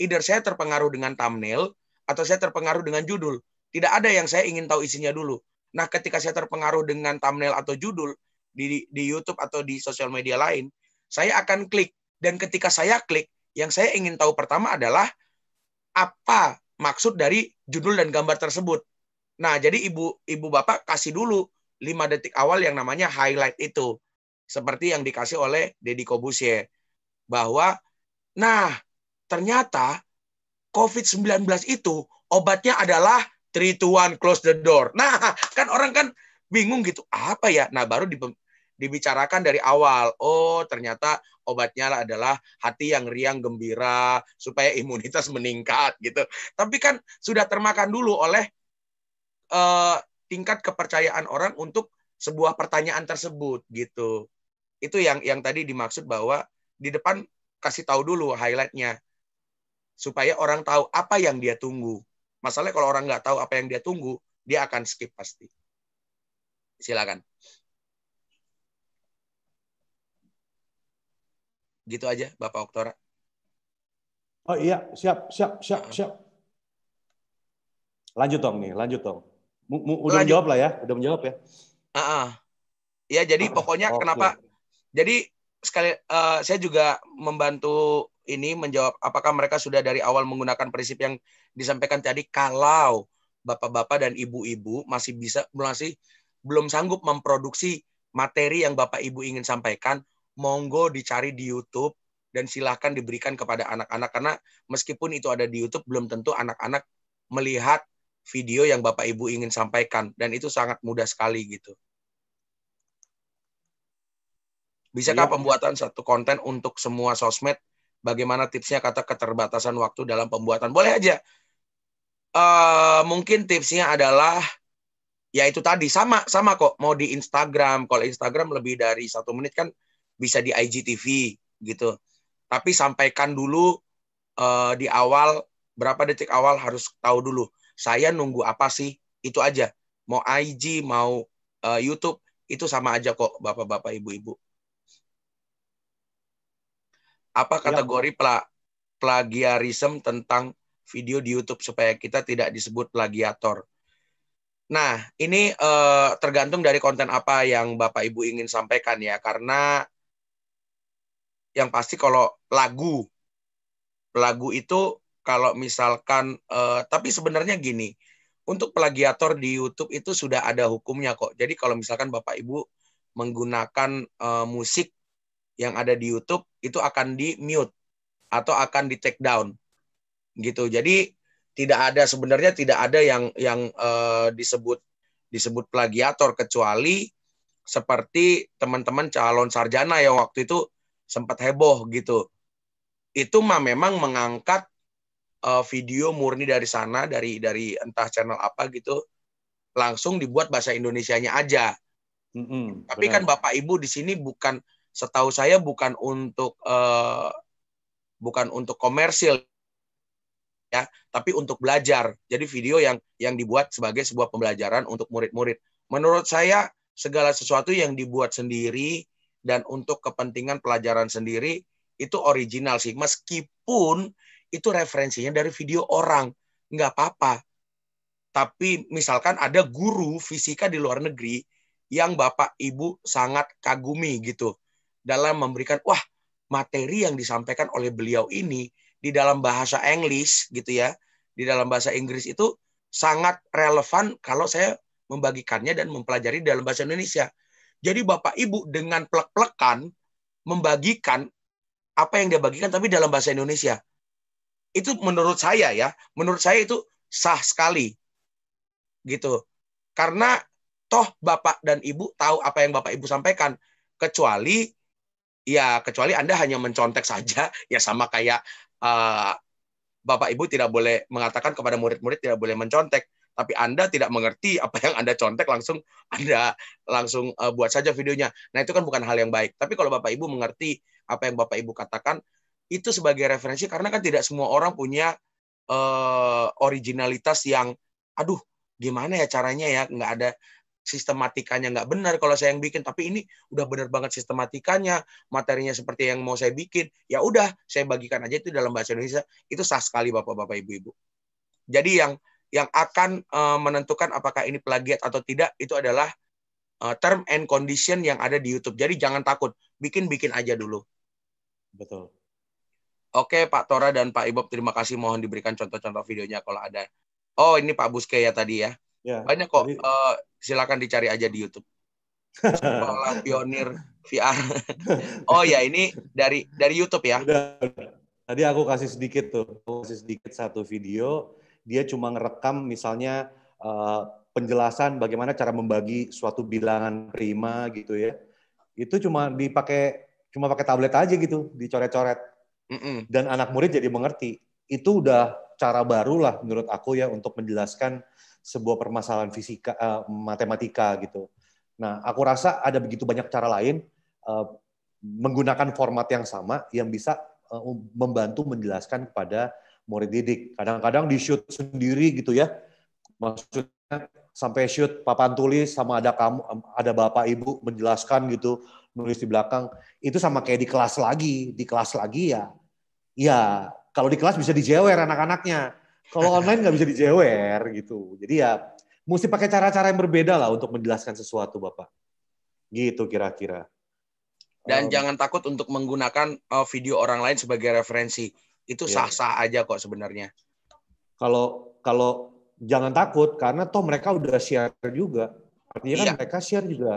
either saya terpengaruh dengan thumbnail atau saya terpengaruh dengan judul. Tidak ada yang saya ingin tahu isinya dulu. Nah, ketika saya terpengaruh dengan thumbnail atau judul di, di YouTube atau di sosial media lain, saya akan klik. Dan ketika saya klik, yang saya ingin tahu pertama adalah apa maksud dari judul dan gambar tersebut. Nah, jadi ibu ibu bapak kasih dulu 5 detik awal yang namanya highlight itu. Seperti yang dikasih oleh Deddy Kobusier. Bahwa, nah ternyata COVID-19 itu obatnya adalah three to one close the door. Nah, kan orang kan bingung gitu, apa ya? Nah, baru dibicarakan dari awal. Oh, ternyata obatnya adalah hati yang riang gembira supaya imunitas [laughs] meningkat gitu. Tapi kan sudah termakan dulu oleh eh, tingkat kepercayaan orang untuk sebuah pertanyaan tersebut gitu. Itu yang yang tadi dimaksud bahwa di depan kasih tahu dulu highlightnya supaya orang tahu apa yang dia tunggu. Masalahnya kalau orang nggak tahu apa yang dia tunggu, dia akan skip pasti. Silakan. Gitu aja, Bapak Oktora. Oh iya, siap, siap, siap, ah. siap. Lanjut dong nih, lanjut dong. M -m udah lanjut. menjawab lah ya, udah menjawab ya. Uh -uh. Ya jadi pokoknya oh, kenapa? Jadi sekali uh, saya juga membantu ini menjawab apakah mereka sudah dari awal menggunakan prinsip yang disampaikan tadi kalau bapak-bapak dan ibu-ibu masih bisa masih belum sanggup memproduksi materi yang bapak ibu ingin sampaikan monggo dicari di YouTube dan silahkan diberikan kepada anak-anak karena meskipun itu ada di YouTube belum tentu anak-anak melihat video yang bapak ibu ingin sampaikan dan itu sangat mudah sekali gitu. Bisakah ya. pembuatan satu konten untuk semua sosmed bagaimana tipsnya kata keterbatasan waktu dalam pembuatan boleh aja uh, mungkin tipsnya adalah ya itu tadi sama sama kok mau di Instagram kalau Instagram lebih dari satu menit kan bisa di IGTV gitu tapi sampaikan dulu uh, di awal berapa detik awal harus tahu dulu saya nunggu apa sih itu aja mau IG mau uh, YouTube itu sama aja kok bapak-bapak ibu-ibu apa iya. kategori pla, plagiarisme tentang video di YouTube supaya kita tidak disebut plagiator. Nah, ini eh, tergantung dari konten apa yang Bapak Ibu ingin sampaikan ya, karena yang pasti kalau lagu, lagu itu kalau misalkan, eh, tapi sebenarnya gini, untuk plagiator di YouTube itu sudah ada hukumnya kok. Jadi kalau misalkan Bapak Ibu menggunakan eh, musik yang ada di YouTube, itu akan di mute atau akan di take down gitu. Jadi tidak ada sebenarnya tidak ada yang yang uh, disebut disebut plagiator kecuali seperti teman-teman calon sarjana yang waktu itu sempat heboh gitu. Itu mah memang mengangkat uh, video murni dari sana dari dari entah channel apa gitu langsung dibuat bahasa Indonesia nya aja. Mm-hmm, Tapi kan benar. kan Bapak Ibu di sini bukan setahu saya bukan untuk uh, bukan untuk komersil ya, tapi untuk belajar. Jadi video yang yang dibuat sebagai sebuah pembelajaran untuk murid-murid. Menurut saya segala sesuatu yang dibuat sendiri dan untuk kepentingan pelajaran sendiri itu original sih. Meskipun itu referensinya dari video orang, nggak apa-apa. Tapi misalkan ada guru fisika di luar negeri yang bapak ibu sangat kagumi gitu dalam memberikan wah materi yang disampaikan oleh beliau ini di dalam bahasa Inggris gitu ya di dalam bahasa Inggris itu sangat relevan kalau saya membagikannya dan mempelajari dalam bahasa Indonesia. Jadi Bapak Ibu dengan plek-plekan membagikan apa yang dia bagikan tapi dalam bahasa Indonesia. Itu menurut saya ya, menurut saya itu sah sekali. Gitu. Karena toh Bapak dan Ibu tahu apa yang Bapak Ibu sampaikan kecuali ya kecuali Anda hanya mencontek saja, [laughs] ya sama kayak uh, Bapak Ibu tidak boleh mengatakan kepada murid-murid tidak boleh mencontek, tapi Anda tidak mengerti [laughs] apa yang Anda contek langsung Anda langsung uh, buat saja videonya. Nah, itu kan bukan hal yang baik. Tapi kalau Bapak Ibu mengerti apa yang Bapak Ibu katakan, itu sebagai referensi karena kan tidak semua orang punya uh, originalitas yang aduh gimana ya caranya ya nggak ada sistematikanya nggak benar kalau saya yang bikin tapi ini udah benar banget sistematikanya materinya seperti yang mau saya bikin ya udah saya bagikan aja itu dalam bahasa Indonesia itu sah sekali bapak-bapak ibu-ibu jadi yang yang akan uh, menentukan apakah ini plagiat atau tidak itu adalah uh, term and condition yang ada di YouTube jadi jangan takut bikin bikin aja dulu betul Oke Pak Tora dan Pak Ibob terima kasih mohon diberikan contoh-contoh videonya kalau ada. Oh ini Pak Buske ya tadi ya. Ya, Banyak kok. Jadi, uh, silakan dicari aja di YouTube. Sekolah [laughs] Pionir VR. oh ya, ini dari dari YouTube ya. Tadi aku kasih sedikit tuh, aku kasih sedikit satu video. Dia cuma ngerekam misalnya uh, penjelasan bagaimana cara membagi suatu bilangan prima gitu ya. Itu cuma dipakai cuma pakai tablet aja gitu, dicoret-coret. Mm -mm. Dan anak murid jadi mengerti. Itu udah cara baru lah menurut aku ya untuk menjelaskan sebuah permasalahan fisika uh, matematika gitu. Nah, aku rasa ada begitu banyak cara lain uh, menggunakan format yang sama yang bisa uh, membantu menjelaskan kepada murid didik. Kadang-kadang di shoot sendiri gitu ya. Maksudnya sampai shoot papan tulis sama ada kamu ada bapak ibu menjelaskan gitu nulis di belakang itu sama kayak di kelas lagi di kelas lagi ya ya kalau di kelas bisa dijewer anak-anaknya kalau online nggak bisa dijewer gitu. Jadi ya mesti pakai cara-cara yang berbeda lah untuk menjelaskan sesuatu Bapak. Gitu kira-kira. Dan um, jangan takut untuk menggunakan uh, video orang lain sebagai referensi. Itu iya. sah-sah iya. aja kok sebenarnya. Kalau kalau jangan takut karena toh mereka udah share juga. Artinya kan iya. kan mereka share juga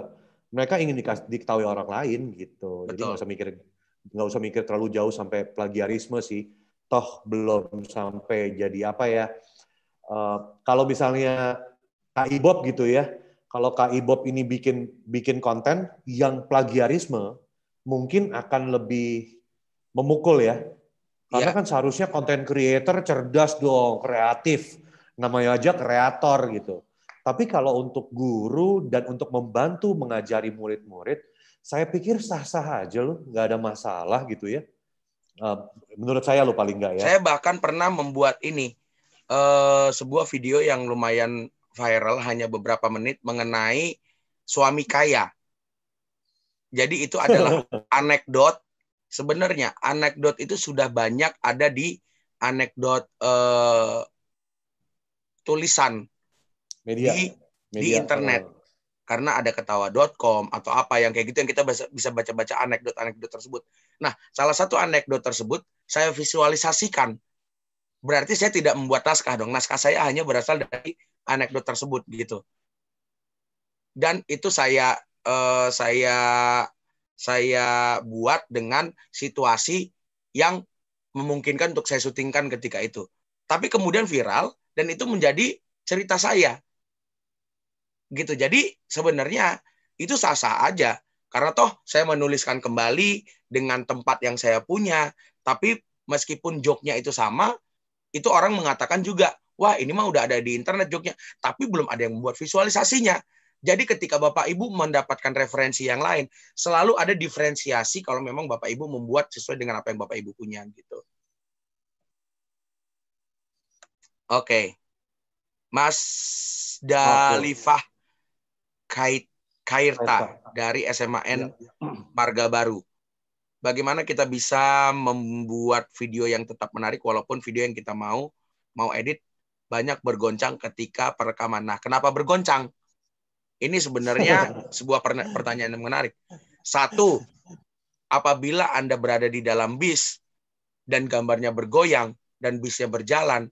mereka ingin diketahui orang lain gitu. Betul. Jadi nggak usah mikir nggak usah mikir terlalu jauh sampai plagiarisme sih toh belum sampai jadi apa ya. Uh, kalau misalnya Kak Ibob gitu ya, kalau Kak Ibob ini bikin bikin konten yang plagiarisme, mungkin akan lebih memukul ya. Karena yeah. kan seharusnya konten creator cerdas dong, kreatif. Namanya aja kreator gitu. Tapi kalau untuk guru dan untuk membantu mengajari murid-murid, saya pikir sah-sah aja loh, nggak ada masalah gitu ya. Eh, menurut saya lo paling nggak ya. Saya bahkan pernah membuat ini uh, sebuah video yang lumayan viral hanya beberapa menit mengenai suami kaya. Jadi itu adalah [laughs] anekdot. Sebenarnya anekdot itu sudah banyak ada di anekdot uh, tulisan media di, media. di internet. Karena ada ketawa.com atau apa yang kayak gitu yang kita bisa baca-baca anekdot-anekdot tersebut Nah, salah satu anekdot tersebut saya visualisasikan. Berarti saya tidak membuat naskah dong. Naskah saya hanya berasal dari anekdot tersebut gitu. Dan itu saya eh, saya saya buat dengan situasi yang memungkinkan untuk saya syutingkan ketika itu. Tapi kemudian viral dan itu menjadi cerita saya. Gitu. Jadi sebenarnya itu sah-sah aja. Karena toh saya menuliskan kembali dengan tempat yang saya punya, tapi meskipun joknya itu sama, itu orang mengatakan juga, wah ini mah udah ada di internet joknya, tapi belum ada yang membuat visualisasinya. Jadi ketika Bapak Ibu mendapatkan referensi yang lain, selalu ada diferensiasi kalau memang Bapak Ibu membuat sesuai dengan apa yang Bapak Ibu punya gitu. Oke. Okay. Mas Dalifah kait Kairta dari SMAN iya. Marga Baru. Bagaimana kita bisa membuat video yang tetap menarik walaupun video yang kita mau mau edit banyak bergoncang ketika perekaman. Nah, kenapa bergoncang? Ini sebenarnya [laughs] sebuah pertanyaan yang menarik. Satu, apabila Anda berada di dalam bis dan gambarnya bergoyang dan bisnya berjalan,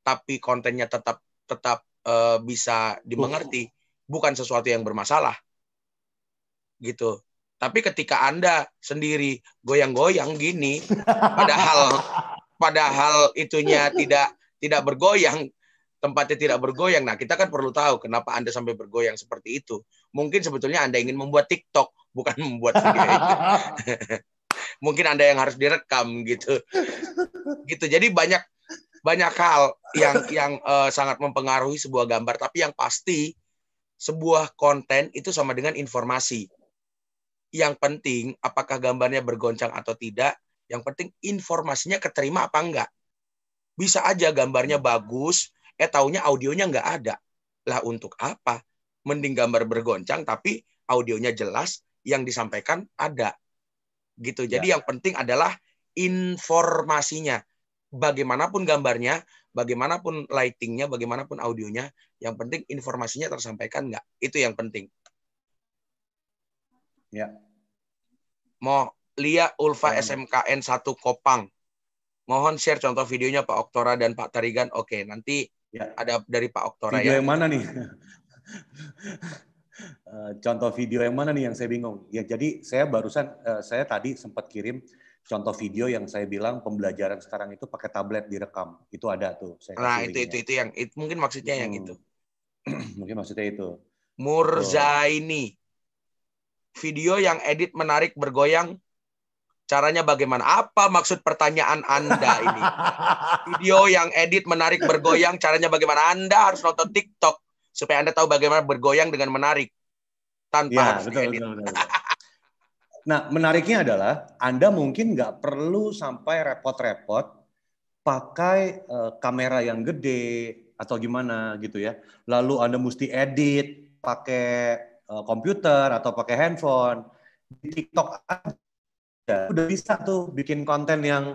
tapi kontennya tetap tetap uh, bisa dimengerti, bukan sesuatu yang bermasalah gitu. Tapi ketika Anda sendiri goyang-goyang gini, padahal padahal itunya tidak tidak bergoyang, tempatnya tidak bergoyang. Nah, kita kan perlu tahu kenapa Anda sampai bergoyang seperti itu. Mungkin sebetulnya Anda ingin membuat TikTok, bukan membuat video. [laughs] Mungkin Anda yang harus direkam gitu. Gitu. Jadi banyak banyak hal yang yang uh, sangat mempengaruhi sebuah gambar, tapi yang pasti sebuah konten itu sama dengan informasi yang penting apakah gambarnya bergoncang atau tidak, yang penting informasinya keterima apa enggak. Bisa aja gambarnya bagus, eh taunya audionya enggak ada. Lah untuk apa? Mending gambar bergoncang tapi audionya jelas, yang disampaikan ada. Gitu. Jadi ya. yang penting adalah informasinya. Bagaimanapun gambarnya, bagaimanapun lightingnya, bagaimanapun audionya, yang penting informasinya tersampaikan enggak. Itu yang penting. Ya. Mau Lia Ulfa ya. SMKN 1 Kopang. Mohon share contoh videonya Pak Oktora dan Pak Tarigan. Oke, nanti ya. ada dari Pak Oktora Video ya. yang mana nih? [laughs] Eh, contoh video yang mana nih yang saya bingung? Ya jadi saya barusan eh, saya tadi sempat kirim contoh video yang saya bilang pembelajaran sekarang itu pakai tablet direkam. Itu ada tuh. Saya nah, itu itu itu yang itu, mungkin maksudnya hmm. yang itu. [clears throat] mungkin maksudnya itu. Murzaini video yang edit menarik bergoyang caranya bagaimana? Apa maksud pertanyaan Anda ini? Video yang edit menarik bergoyang, caranya bagaimana? Anda harus nonton TikTok supaya Anda tahu bagaimana bergoyang dengan menarik tanpa ya, harus betul, edit Betul, betul, betul. nah, menariknya adalah Anda mungkin nggak perlu sampai repot-repot pakai uh, kamera yang gede atau gimana gitu ya. Lalu Anda mesti edit pakai Eh, komputer atau pakai handphone di TikTok aja udah bisa tuh bikin konten yang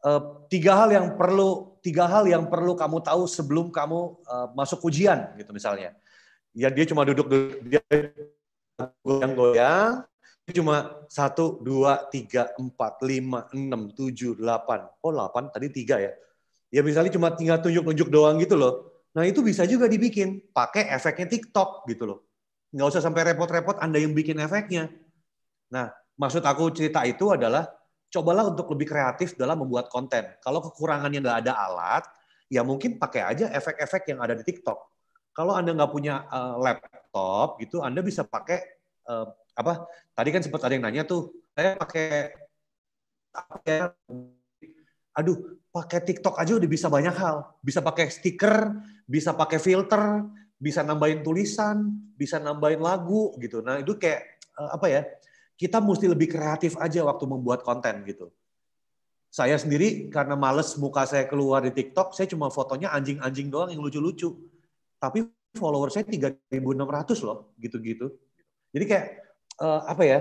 uh, tiga hal yang perlu tiga hal yang perlu kamu tahu sebelum kamu uh, masuk ujian gitu misalnya ya dia cuma duduk duduk dia goyang-goyang cuma satu dua tiga empat lima enam tujuh delapan oh delapan tadi tiga ya ya misalnya cuma tinggal tunjuk-tunjuk doang gitu loh. Nah itu bisa juga dibikin pakai efeknya TikTok gitu loh nggak usah sampai repot-repot Anda yang bikin efeknya. Nah, maksud aku cerita itu adalah cobalah untuk lebih kreatif dalam membuat konten. Kalau kekurangannya nggak ada alat, ya mungkin pakai aja efek-efek yang ada di TikTok. Kalau Anda nggak punya eh, laptop gitu, Anda bisa pakai eh, apa? Tadi kan sempat ada yang nanya tuh, saya pakai apa ya? Aduh, pakai TikTok aja udah bisa banyak hal. Bisa pakai stiker, bisa pakai filter, bisa nambahin tulisan, bisa nambahin lagu gitu. Nah, itu kayak eh, apa ya? Kita mesti lebih kreatif aja waktu membuat konten gitu. Saya sendiri karena males muka saya keluar di TikTok, saya cuma fotonya anjing-anjing doang yang lucu-lucu. Tapi follower saya 3.600 loh, gitu-gitu. Jadi kayak eh, apa ya?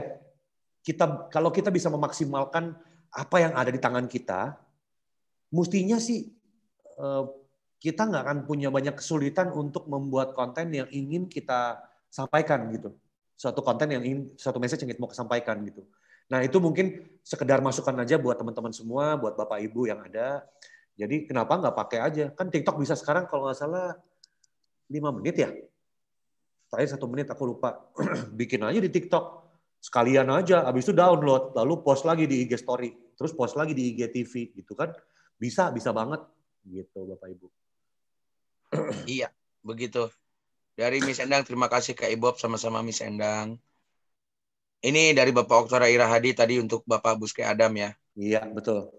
Kita kalau kita bisa memaksimalkan apa yang ada di tangan kita, mestinya sih eh, kita nggak akan punya banyak kesulitan untuk membuat konten yang ingin kita sampaikan gitu. Suatu konten yang ingin, suatu message yang kita mau kesampaikan gitu. Nah itu mungkin sekedar masukan aja buat teman-teman semua, buat bapak ibu yang ada. Jadi kenapa nggak pakai aja? Kan TikTok bisa sekarang kalau nggak salah lima menit ya? Tapi satu menit aku lupa. [clears throat] Bikin aja di TikTok. Sekalian aja, habis itu download, lalu post lagi di IG Story. Terus post lagi di IG TV gitu kan. Bisa, bisa banget gitu Bapak Ibu iya, begitu. Dari Miss Endang, terima kasih ke Ibob sama-sama Miss Endang. Ini dari Bapak Oktora Ira Hadi tadi untuk Bapak Buske Adam ya. Iya, betul.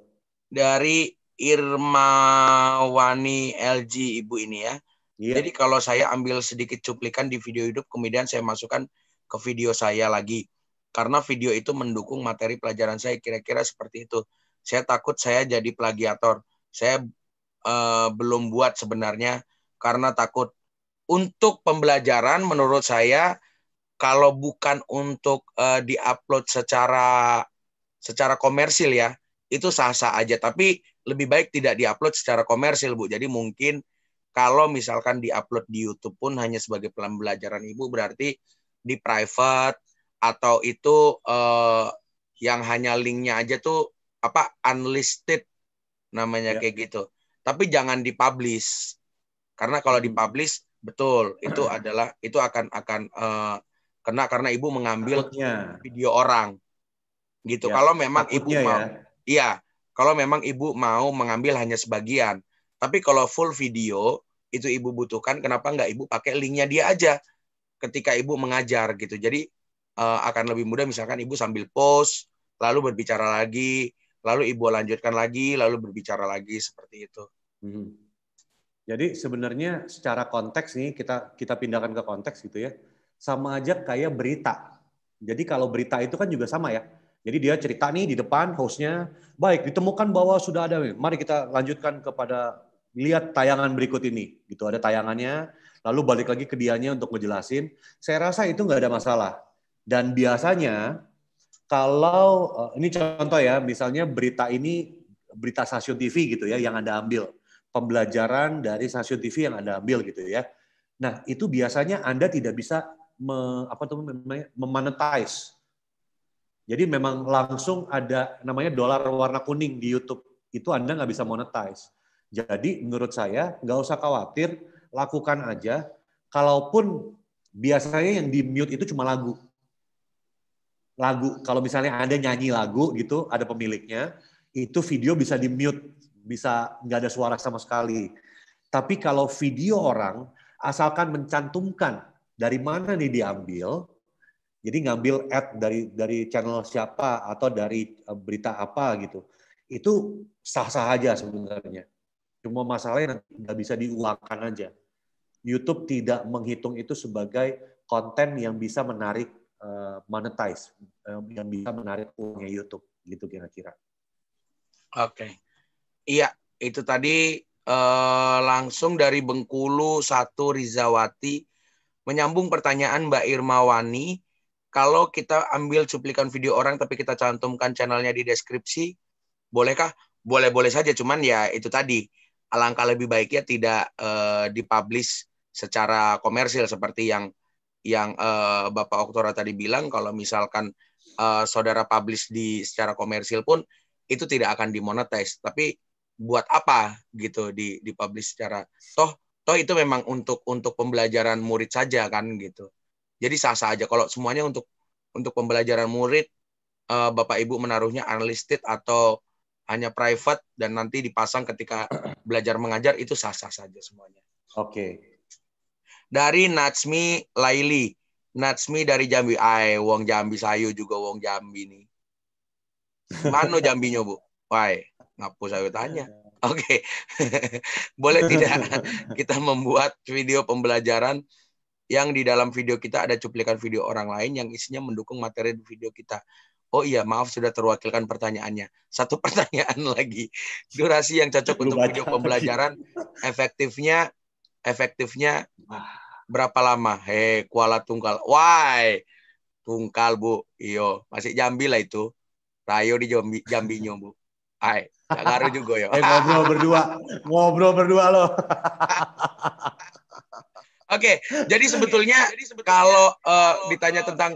Dari Irma Wani LG Ibu ini ya. Iya. Jadi kalau saya ambil sedikit cuplikan di video hidup, kemudian saya masukkan ke video saya lagi. Karena video itu mendukung materi pelajaran saya, kira-kira seperti itu. Saya takut saya jadi plagiator. Saya uh, belum buat sebenarnya karena takut. Untuk pembelajaran menurut saya kalau bukan untuk uh, diupload secara secara komersil ya, itu sah-sah aja tapi lebih baik tidak diupload secara komersil Bu. Jadi mungkin kalau misalkan diupload di YouTube pun hanya sebagai pembelajaran Ibu berarti di private atau itu uh, yang hanya linknya aja tuh apa unlisted namanya ya. kayak gitu. Tapi jangan dipublish karena kalau dipublish betul itu [clears throat] adalah itu akan akan uh, kena karena ibu mengambil Takutnya. video orang. Gitu. Ya, kalau memang ibu ya. mau iya, kalau memang ibu mau mengambil hanya sebagian. Tapi kalau full video itu ibu butuhkan, kenapa nggak ibu pakai linknya dia aja ketika ibu mengajar gitu. Jadi uh, akan lebih mudah misalkan ibu sambil post, lalu berbicara lagi, lalu ibu lanjutkan lagi, lalu berbicara lagi seperti itu. Hmm. Jadi sebenarnya secara konteks nih kita kita pindahkan ke konteks gitu ya. Sama aja kayak berita. Jadi kalau berita itu kan juga sama ya. Jadi dia cerita nih di depan hostnya, baik ditemukan bahwa sudah ada. Mari kita lanjutkan kepada lihat tayangan berikut ini. Gitu ada tayangannya, lalu balik lagi ke dianya untuk ngejelasin. Saya rasa itu nggak ada masalah. Dan biasanya kalau eh, ini contoh ya, misalnya berita ini berita stasiun TV gitu ya yang Anda ambil pembelajaran dari stasiun TV yang Anda ambil gitu ya. Nah, itu biasanya Anda tidak bisa me, apa tuh namanya memonetize. Jadi memang langsung ada namanya dolar warna kuning di YouTube. Itu Anda nggak bisa monetize. Jadi menurut saya nggak usah khawatir, lakukan aja. Kalaupun biasanya yang di mute itu cuma lagu. Lagu, kalau misalnya Anda nyanyi lagu gitu, ada pemiliknya, itu video bisa di mute bisa nggak ada suara sama sekali. Tapi kalau video orang, asalkan mencantumkan dari mana nih diambil, jadi ngambil ad dari dari channel siapa atau dari eh, berita apa gitu, itu sah-sah aja sebenarnya. Cuma masalahnya nggak bisa diulangkan aja. YouTube tidak menghitung itu sebagai konten yang bisa menarik eh, monetize, eh, yang bisa menarik uangnya YouTube gitu kira-kira. Oke. Okay. Iya, itu tadi eh, langsung dari Bengkulu satu Rizawati menyambung pertanyaan Mbak Irmawani. Kalau kita ambil cuplikan video orang tapi kita cantumkan channelnya di deskripsi, bolehkah? Boleh-boleh saja, cuman ya itu tadi alangkah lebih baiknya tidak eh, dipublish secara komersil seperti yang yang eh, Bapak Oktora tadi bilang kalau misalkan eh, saudara publish di secara komersil pun itu tidak akan dimonetize tapi buat apa gitu di di publish secara toh toh itu memang untuk untuk pembelajaran murid saja kan gitu. Jadi sah-sah aja kalau semuanya untuk untuk pembelajaran murid uh, Bapak Ibu menaruhnya unlisted atau hanya private dan nanti dipasang ketika [clears throat] belajar mengajar itu sah-sah saja semuanya. Oke. Okay. Dari Natsmi Laili. Natsmi dari Jambi. Ay, wong Jambi sayu juga wong Jambi nih. [laughs] mana Jambinya, Bu? Why? ngapus saya tanya. Iya. Oke. Okay. [laughs] Boleh tidak [laughs] kita membuat video pembelajaran yang di dalam video kita ada cuplikan video orang lain yang isinya mendukung materi video kita. Oh iya, maaf sudah terwakilkan pertanyaannya. Satu [laughs] pertanyaan lagi. Durasi yang cocok Lu untuk video pembelajaran efektifnya efektifnya berapa lama? Hei, kuala tungkal. Why? Tungkal, Bu. Iyo, masih Jambi lah itu. Rayo di Jambi, Jambinya, Bu. Hai, gak ngaruh juga ya. [laughs] eh, ngobrol berdua, ngobrol berdua loh. [laughs] Oke, jadi sebetulnya, jadi sebetulnya kalau uh, ditanya eh, tentang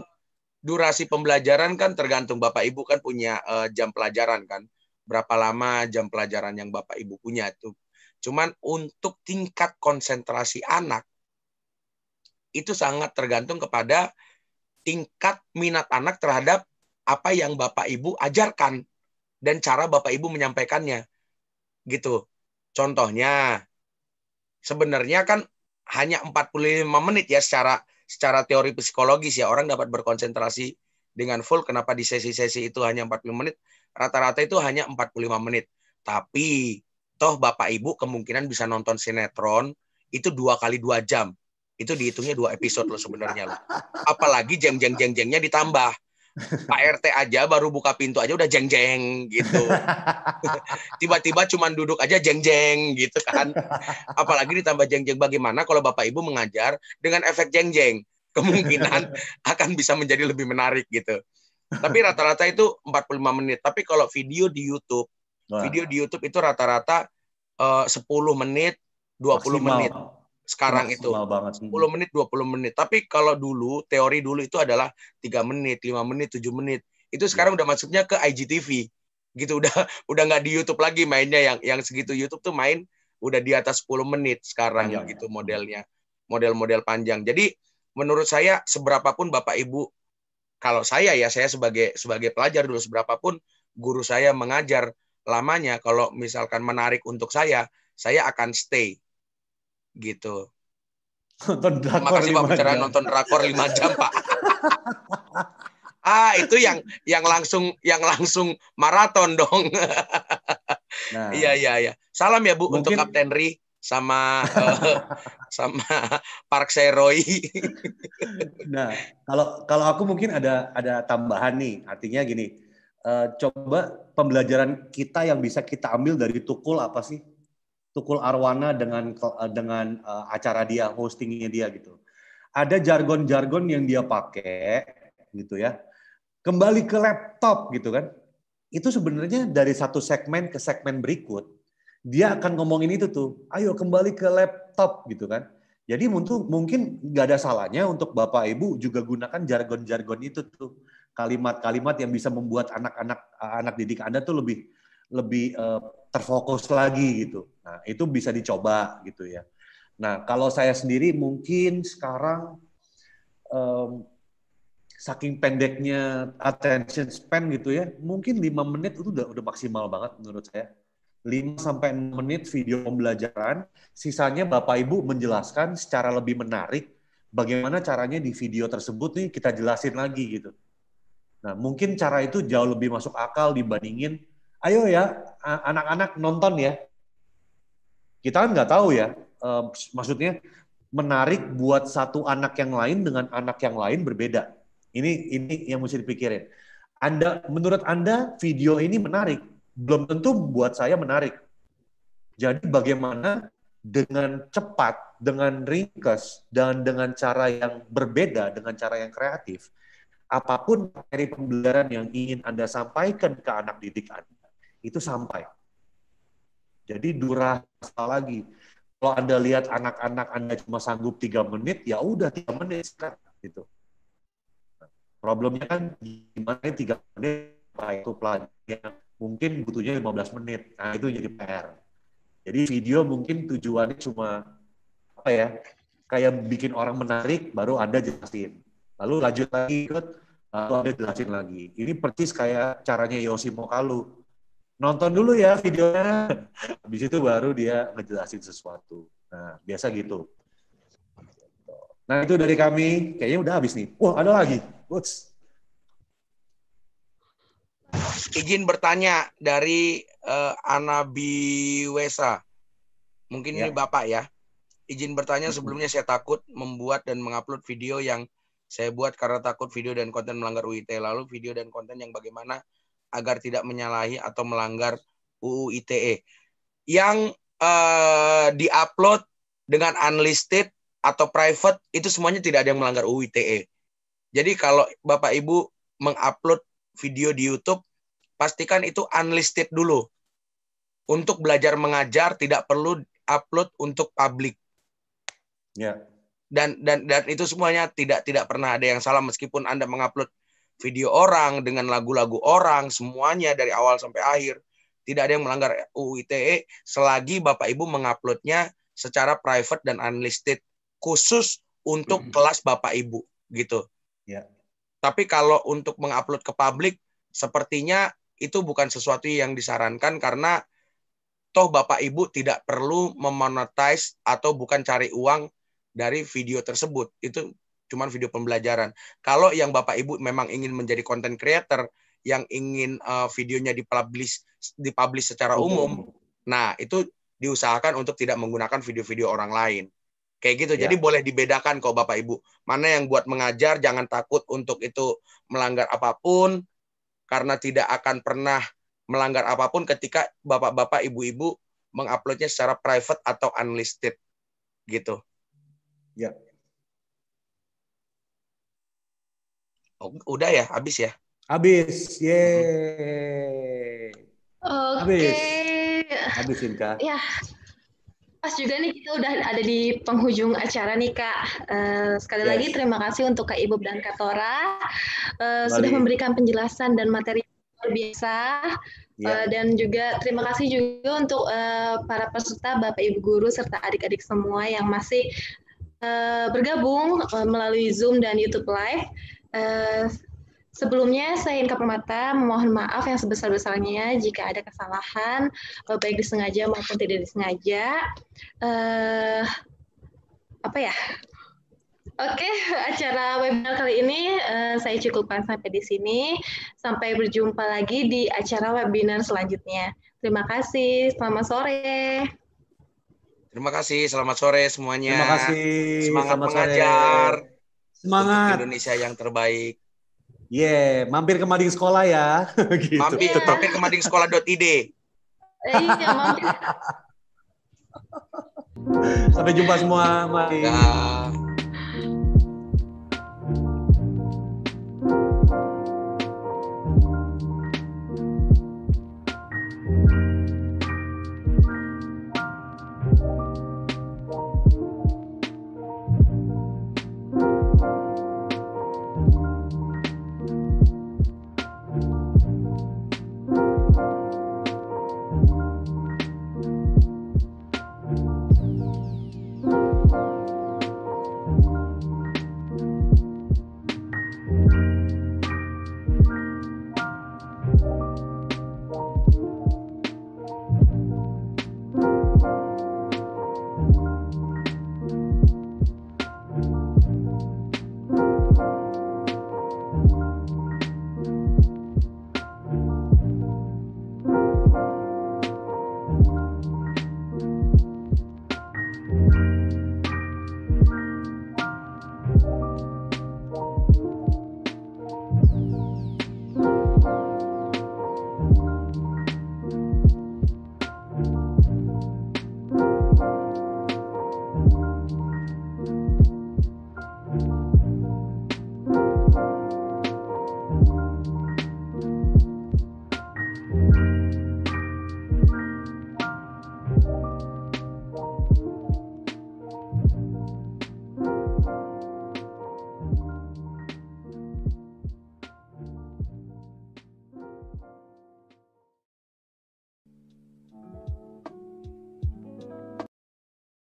durasi pembelajaran kan tergantung Bapak Ibu kan punya uh, jam pelajaran kan. Berapa lama jam pelajaran yang Bapak Ibu punya itu. Cuman untuk tingkat konsentrasi anak itu sangat tergantung kepada tingkat minat anak terhadap apa yang Bapak Ibu ajarkan dan cara Bapak Ibu menyampaikannya. Gitu. Contohnya sebenarnya kan hanya 45 menit ya secara secara teori psikologis ya orang dapat berkonsentrasi dengan full kenapa di sesi-sesi itu hanya 45 menit rata-rata itu hanya 45 menit tapi toh Bapak Ibu kemungkinan bisa nonton sinetron itu dua kali dua jam itu dihitungnya dua episode loh sebenarnya loh apalagi jeng jeng jeng jengnya ditambah Pak RT aja baru buka pintu aja udah jeng-jeng gitu. [laughs] Tiba-tiba cuman duduk aja jeng-jeng gitu kan. Apalagi ditambah jeng-jeng bagaimana kalau Bapak Ibu mengajar dengan efek jeng-jeng. Kemungkinan [laughs] akan bisa menjadi lebih menarik gitu. Tapi rata-rata itu 45 menit. Tapi kalau video di YouTube, video di YouTube itu rata-rata eh, uh, 10 menit, 20 maksimal. menit sekarang itu. banget. 10 menit, 20 menit. Tapi kalau dulu, teori dulu itu adalah 3 menit, 5 menit, 7 menit. Itu iya. sekarang udah masuknya ke IGTV. Gitu udah [laughs] udah nggak di YouTube lagi mainnya yang yang segitu YouTube tuh main udah di atas 10 menit sekarang yang gitu iya. modelnya. Model-model panjang. Jadi menurut saya seberapapun Bapak Ibu kalau saya ya saya sebagai sebagai pelajar dulu seberapapun guru saya mengajar lamanya kalau misalkan menarik untuk saya, saya akan stay gitu. Nonton drakor Makasih Pak bicara nonton rakor 5 [laughs] jam, Pak. ah, itu yang yang langsung yang langsung maraton dong. [laughs] nah, iya, iya, iya. Salam ya, Bu, mungkin... untuk Kapten Ri sama eh, [laughs] sama Park Seroi. nah, kalau kalau aku mungkin ada ada tambahan nih. Artinya gini, uh, coba pembelajaran kita yang bisa kita ambil dari Tukul apa sih? Tukul Arwana dengan eh, dengan uh, acara dia hostingnya dia gitu. Ada jargon-jargon yang dia pakai gitu ya. Kembali ke laptop gitu kan. Itu sebenarnya dari satu segmen ke segmen berikut dia akan ngomongin itu tuh. Ayo kembali ke laptop gitu kan. Jadi mungkin nggak ada salahnya untuk bapak ibu juga gunakan jargon-jargon itu tuh kalimat-kalimat yang bisa membuat anak-anak eh, anak didik anda tuh lebih lebih uh, terfokus lagi gitu. Nah, itu bisa dicoba gitu ya. Nah, kalau saya sendiri mungkin sekarang um, saking pendeknya attention span gitu ya, mungkin lima menit itu udah udah maksimal banget menurut saya. 5 sampai 6 menit video pembelajaran, sisanya Bapak Ibu menjelaskan secara lebih menarik bagaimana caranya di video tersebut nih kita jelasin lagi gitu. Nah, mungkin cara itu jauh lebih masuk akal dibandingin ayo ya anak-anak nonton ya. Kita kan nggak tahu ya, uh, maksudnya menarik buat satu anak yang lain dengan anak yang lain berbeda. Ini ini yang mesti dipikirin. Anda menurut Anda video ini menarik, belum tentu buat saya menarik. Jadi bagaimana dengan cepat, dengan ringkas, dan dengan cara yang berbeda, dengan cara yang kreatif, apapun dari pembelajaran yang ingin Anda sampaikan ke anak didik Anda, itu sampai. Jadi durasi lagi. Kalau Anda lihat anak-anak Anda cuma sanggup tiga menit, ya udah tiga menit sekarang gitu. problemnya kan gimana tiga menit apa nah, itu pelajaran mungkin butuhnya 15 menit. Nah, itu jadi PR. Jadi video mungkin tujuannya cuma apa ya? Kayak bikin orang menarik baru Anda jelasin. Lalu lanjut lagi ikut lalu Anda jelasin lagi. Ini persis kayak caranya Yoshi Mokalu nonton dulu ya videonya. [laughs] Habis itu baru dia ngejelasin sesuatu. Nah, biasa gitu. Nah, itu dari kami. Kayaknya udah habis nih. Wah, ada lagi. What's... Izin bertanya dari uh, eh, Anabi Wesa. Mungkin ya. ini Bapak ya. Izin bertanya sebelumnya saya takut membuat dan mengupload video yang saya buat karena takut video dan konten melanggar UIT. Lalu video dan konten yang bagaimana agar tidak menyalahi atau melanggar UU ITE yang uh, diupload dengan unlisted atau private itu semuanya tidak ada yang melanggar UU ITE. Jadi kalau Bapak Ibu mengupload video di YouTube pastikan itu unlisted dulu. Untuk belajar mengajar tidak perlu upload untuk publik. Ya. Yeah. Dan dan dan itu semuanya tidak tidak pernah ada yang salah meskipun Anda mengupload video orang, dengan lagu-lagu orang, semuanya dari awal sampai akhir. Tidak ada yang melanggar UU ITE selagi Bapak Ibu menguploadnya secara private dan unlisted khusus untuk hmm. kelas Bapak Ibu gitu. Ya. Tapi kalau untuk mengupload ke publik sepertinya itu bukan sesuatu yang disarankan karena toh Bapak Ibu tidak perlu memonetize atau bukan cari uang dari video tersebut. Itu cuman video pembelajaran. Kalau yang Bapak Ibu memang ingin menjadi content creator, yang ingin uh, videonya dipublish dipublish secara umum, Nah, itu diusahakan untuk tidak menggunakan video-video orang lain. Kayak gitu. Ya. Jadi boleh dibedakan kok Bapak Ibu. Mana yang buat mengajar jangan takut untuk itu melanggar apapun karena tidak akan pernah melanggar apapun ketika Bapak-bapak, Ibu-ibu menguploadnya secara private atau unlisted. Gitu. Ya. Oh, udah ya, habis ya? Habis, Ye. Oke. Okay. Habis. Habisin, Kak. Ya. Pas juga nih kita udah ada di penghujung acara nih Kak. Uh, sekali yes. lagi terima kasih untuk Kak Ibu dan Kak Tora uh, sudah memberikan penjelasan dan materi luar biasa. Eh, ya. Uh, dan juga terima kasih juga untuk uh, para peserta Bapak Ibu guru serta adik-adik semua yang masih uh, bergabung uh, melalui Zoom dan YouTube Live. Eh, sebelumnya, saya Inka Permata mohon maaf yang sebesar-besarnya jika ada kesalahan, eh, baik disengaja maupun tidak disengaja. Uh, apa ya? Oke, okay, [laughs] acara webinar kali ini uh, saya cukupkan sampai di sini. Sampai berjumpa lagi di acara webinar selanjutnya. Terima kasih, selamat sore. Terima kasih, selamat sore semuanya. Terima kasih, semangat selamat mengajar. Sore. Semangat. Indonesia yang terbaik. Yeah, mampir ke mading sekolah ya. [laughs] gitu. Mampir, yeah. mampir ke mading eh, Iya, mampir. Sampai jumpa semua. Mari. Nah.